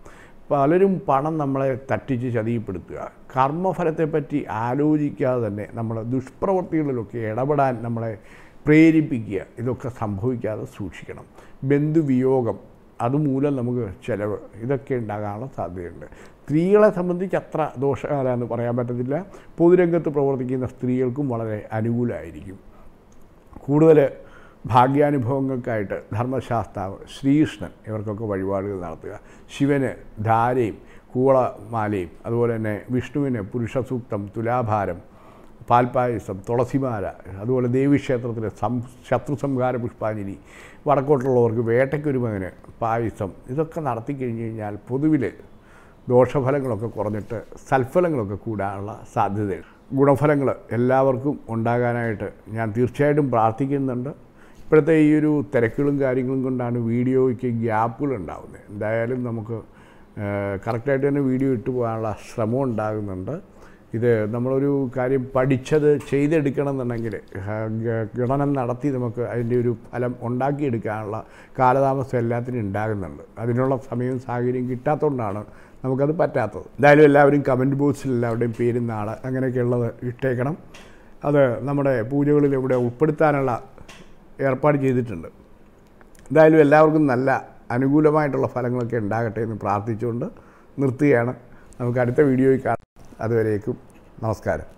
പലരും പണം നമ്മളെ തട്ടിച്ച് ചതിയപ്പെടുത്തുക കർമ്മഫലത്തെപ്പറ്റി ആലോചിക്കാതെ തന്നെ നമ്മൾ ദുഷ്പ്രവൃത്തികളിലൊക്കെ ഇടപെടാൻ നമ്മളെ പ്രേരിപ്പിക്കുക ഇതൊക്കെ സംഭവിക്കാതെ സൂക്ഷിക്കണം ബന്ധുവിയോഗം അതുമൂലം നമുക്ക് ചിലവ് ഇതൊക്കെ ഉണ്ടാകാനുള്ള സാധ്യതയുണ്ട് സ്ത്രീകളെ സംബന്ധിച്ച് അത്ര ദോഷകാലമെന്ന് പറയാൻ പറ്റത്തില്ല പൊതുരംഗത്ത് പ്രവർത്തിക്കുന്ന സ്ത്രീകൾക്കും വളരെ അനുകൂലമായിരിക്കും കൂടുതൽ ഭാഗ്യാനുഭവങ്ങൾക്കായിട്ട് ധർമ്മശാസ്ത്രാവ് ശ്രീകൃഷ്ണൻ ഇവർക്കൊക്കെ വഴിപാടുകൾ നടത്തുക ശിവന് ധാരയും കൂളമാലയും അതുപോലെ തന്നെ വിഷ്ണുവിന് പുരുഷസൂക്തം തുലാഭാരം പാൽപ്പായസം തുളസിമാല അതുപോലെ ദേവീക്ഷേത്രത്തിലെ സം ശത്രുസംഹാര പുഷ്പാഞ്ജലി വടക്കോട്ടുള്ളവർക്ക് വേട്ടയ്ക്കൊരു മകന് പായസം ഇതൊക്കെ നടത്തി കഴിഞ്ഞ് കഴിഞ്ഞാൽ പൊതുവിൽ ദോഷഫലങ്ങളൊക്കെ കുറഞ്ഞിട്ട് സൽഫലങ്ങളൊക്കെ കൂടാനുള്ള സാധ്യതയുണ്ട് ഗുണഫലങ്ങൾ എല്ലാവർക്കും ഉണ്ടാകാനായിട്ട് ഞാൻ തീർച്ചയായിട്ടും പ്രാർത്ഥിക്കുന്നുണ്ട് ഇപ്പോഴത്തെ ഈ ഒരു തിരക്കുകളും കാര്യങ്ങളും കൊണ്ടാണ് വീഡിയോയ്ക്ക് ഗ്യാപ്പുകൾ ഉണ്ടാകുന്നത് എന്തായാലും നമുക്ക് കറക്റ്റായിട്ട് തന്നെ വീഡിയോ ഇട്ടു പോകാനുള്ള ശ്രമം ഉണ്ടാകുന്നുണ്ട് ഇത് നമ്മളൊരു കാര്യം പഠിച്ചത് ചെയ്തെടുക്കണം എന്നുണ്ടെങ്കിൽ ഗണനം നടത്തി നമുക്ക് അതിൻ്റെ ഒരു ഫലം ഉണ്ടാക്കിയെടുക്കാനുള്ള കാലതാമസം എല്ലാത്തിനും ഉണ്ടാകുന്നുണ്ട് അതിനുള്ള സമയവും സാഹചര്യം കിട്ടാത്തതുകൊണ്ടാണ് നമുക്കത് പറ്റാത്തത് എന്തായാലും എല്ലാവരും കമൻറ്റ് ബോക്സിൽ എല്ലാവരുടെയും പേരും നാളെ അങ്ങനെയൊക്കെയുള്ളത് ഇട്ടേക്കണം അത് നമ്മുടെ പൂജകളിൽ ഇവിടെ ഉൾപ്പെടുത്താനുള്ള ഏർപ്പാട് ചെയ്തിട്ടുണ്ട് എന്തായാലും എല്ലാവർക്കും നല്ല അനുകൂലമായിട്ടുള്ള ഫലങ്ങളൊക്കെ ഉണ്ടാകട്ടെ എന്ന് പ്രാർത്ഥിച്ചുകൊണ്ട് നിർത്തുകയാണ് നമുക്ക് അടുത്ത വീഡിയോയിൽ കാണാം അതുവരേക്കും നമസ്കാരം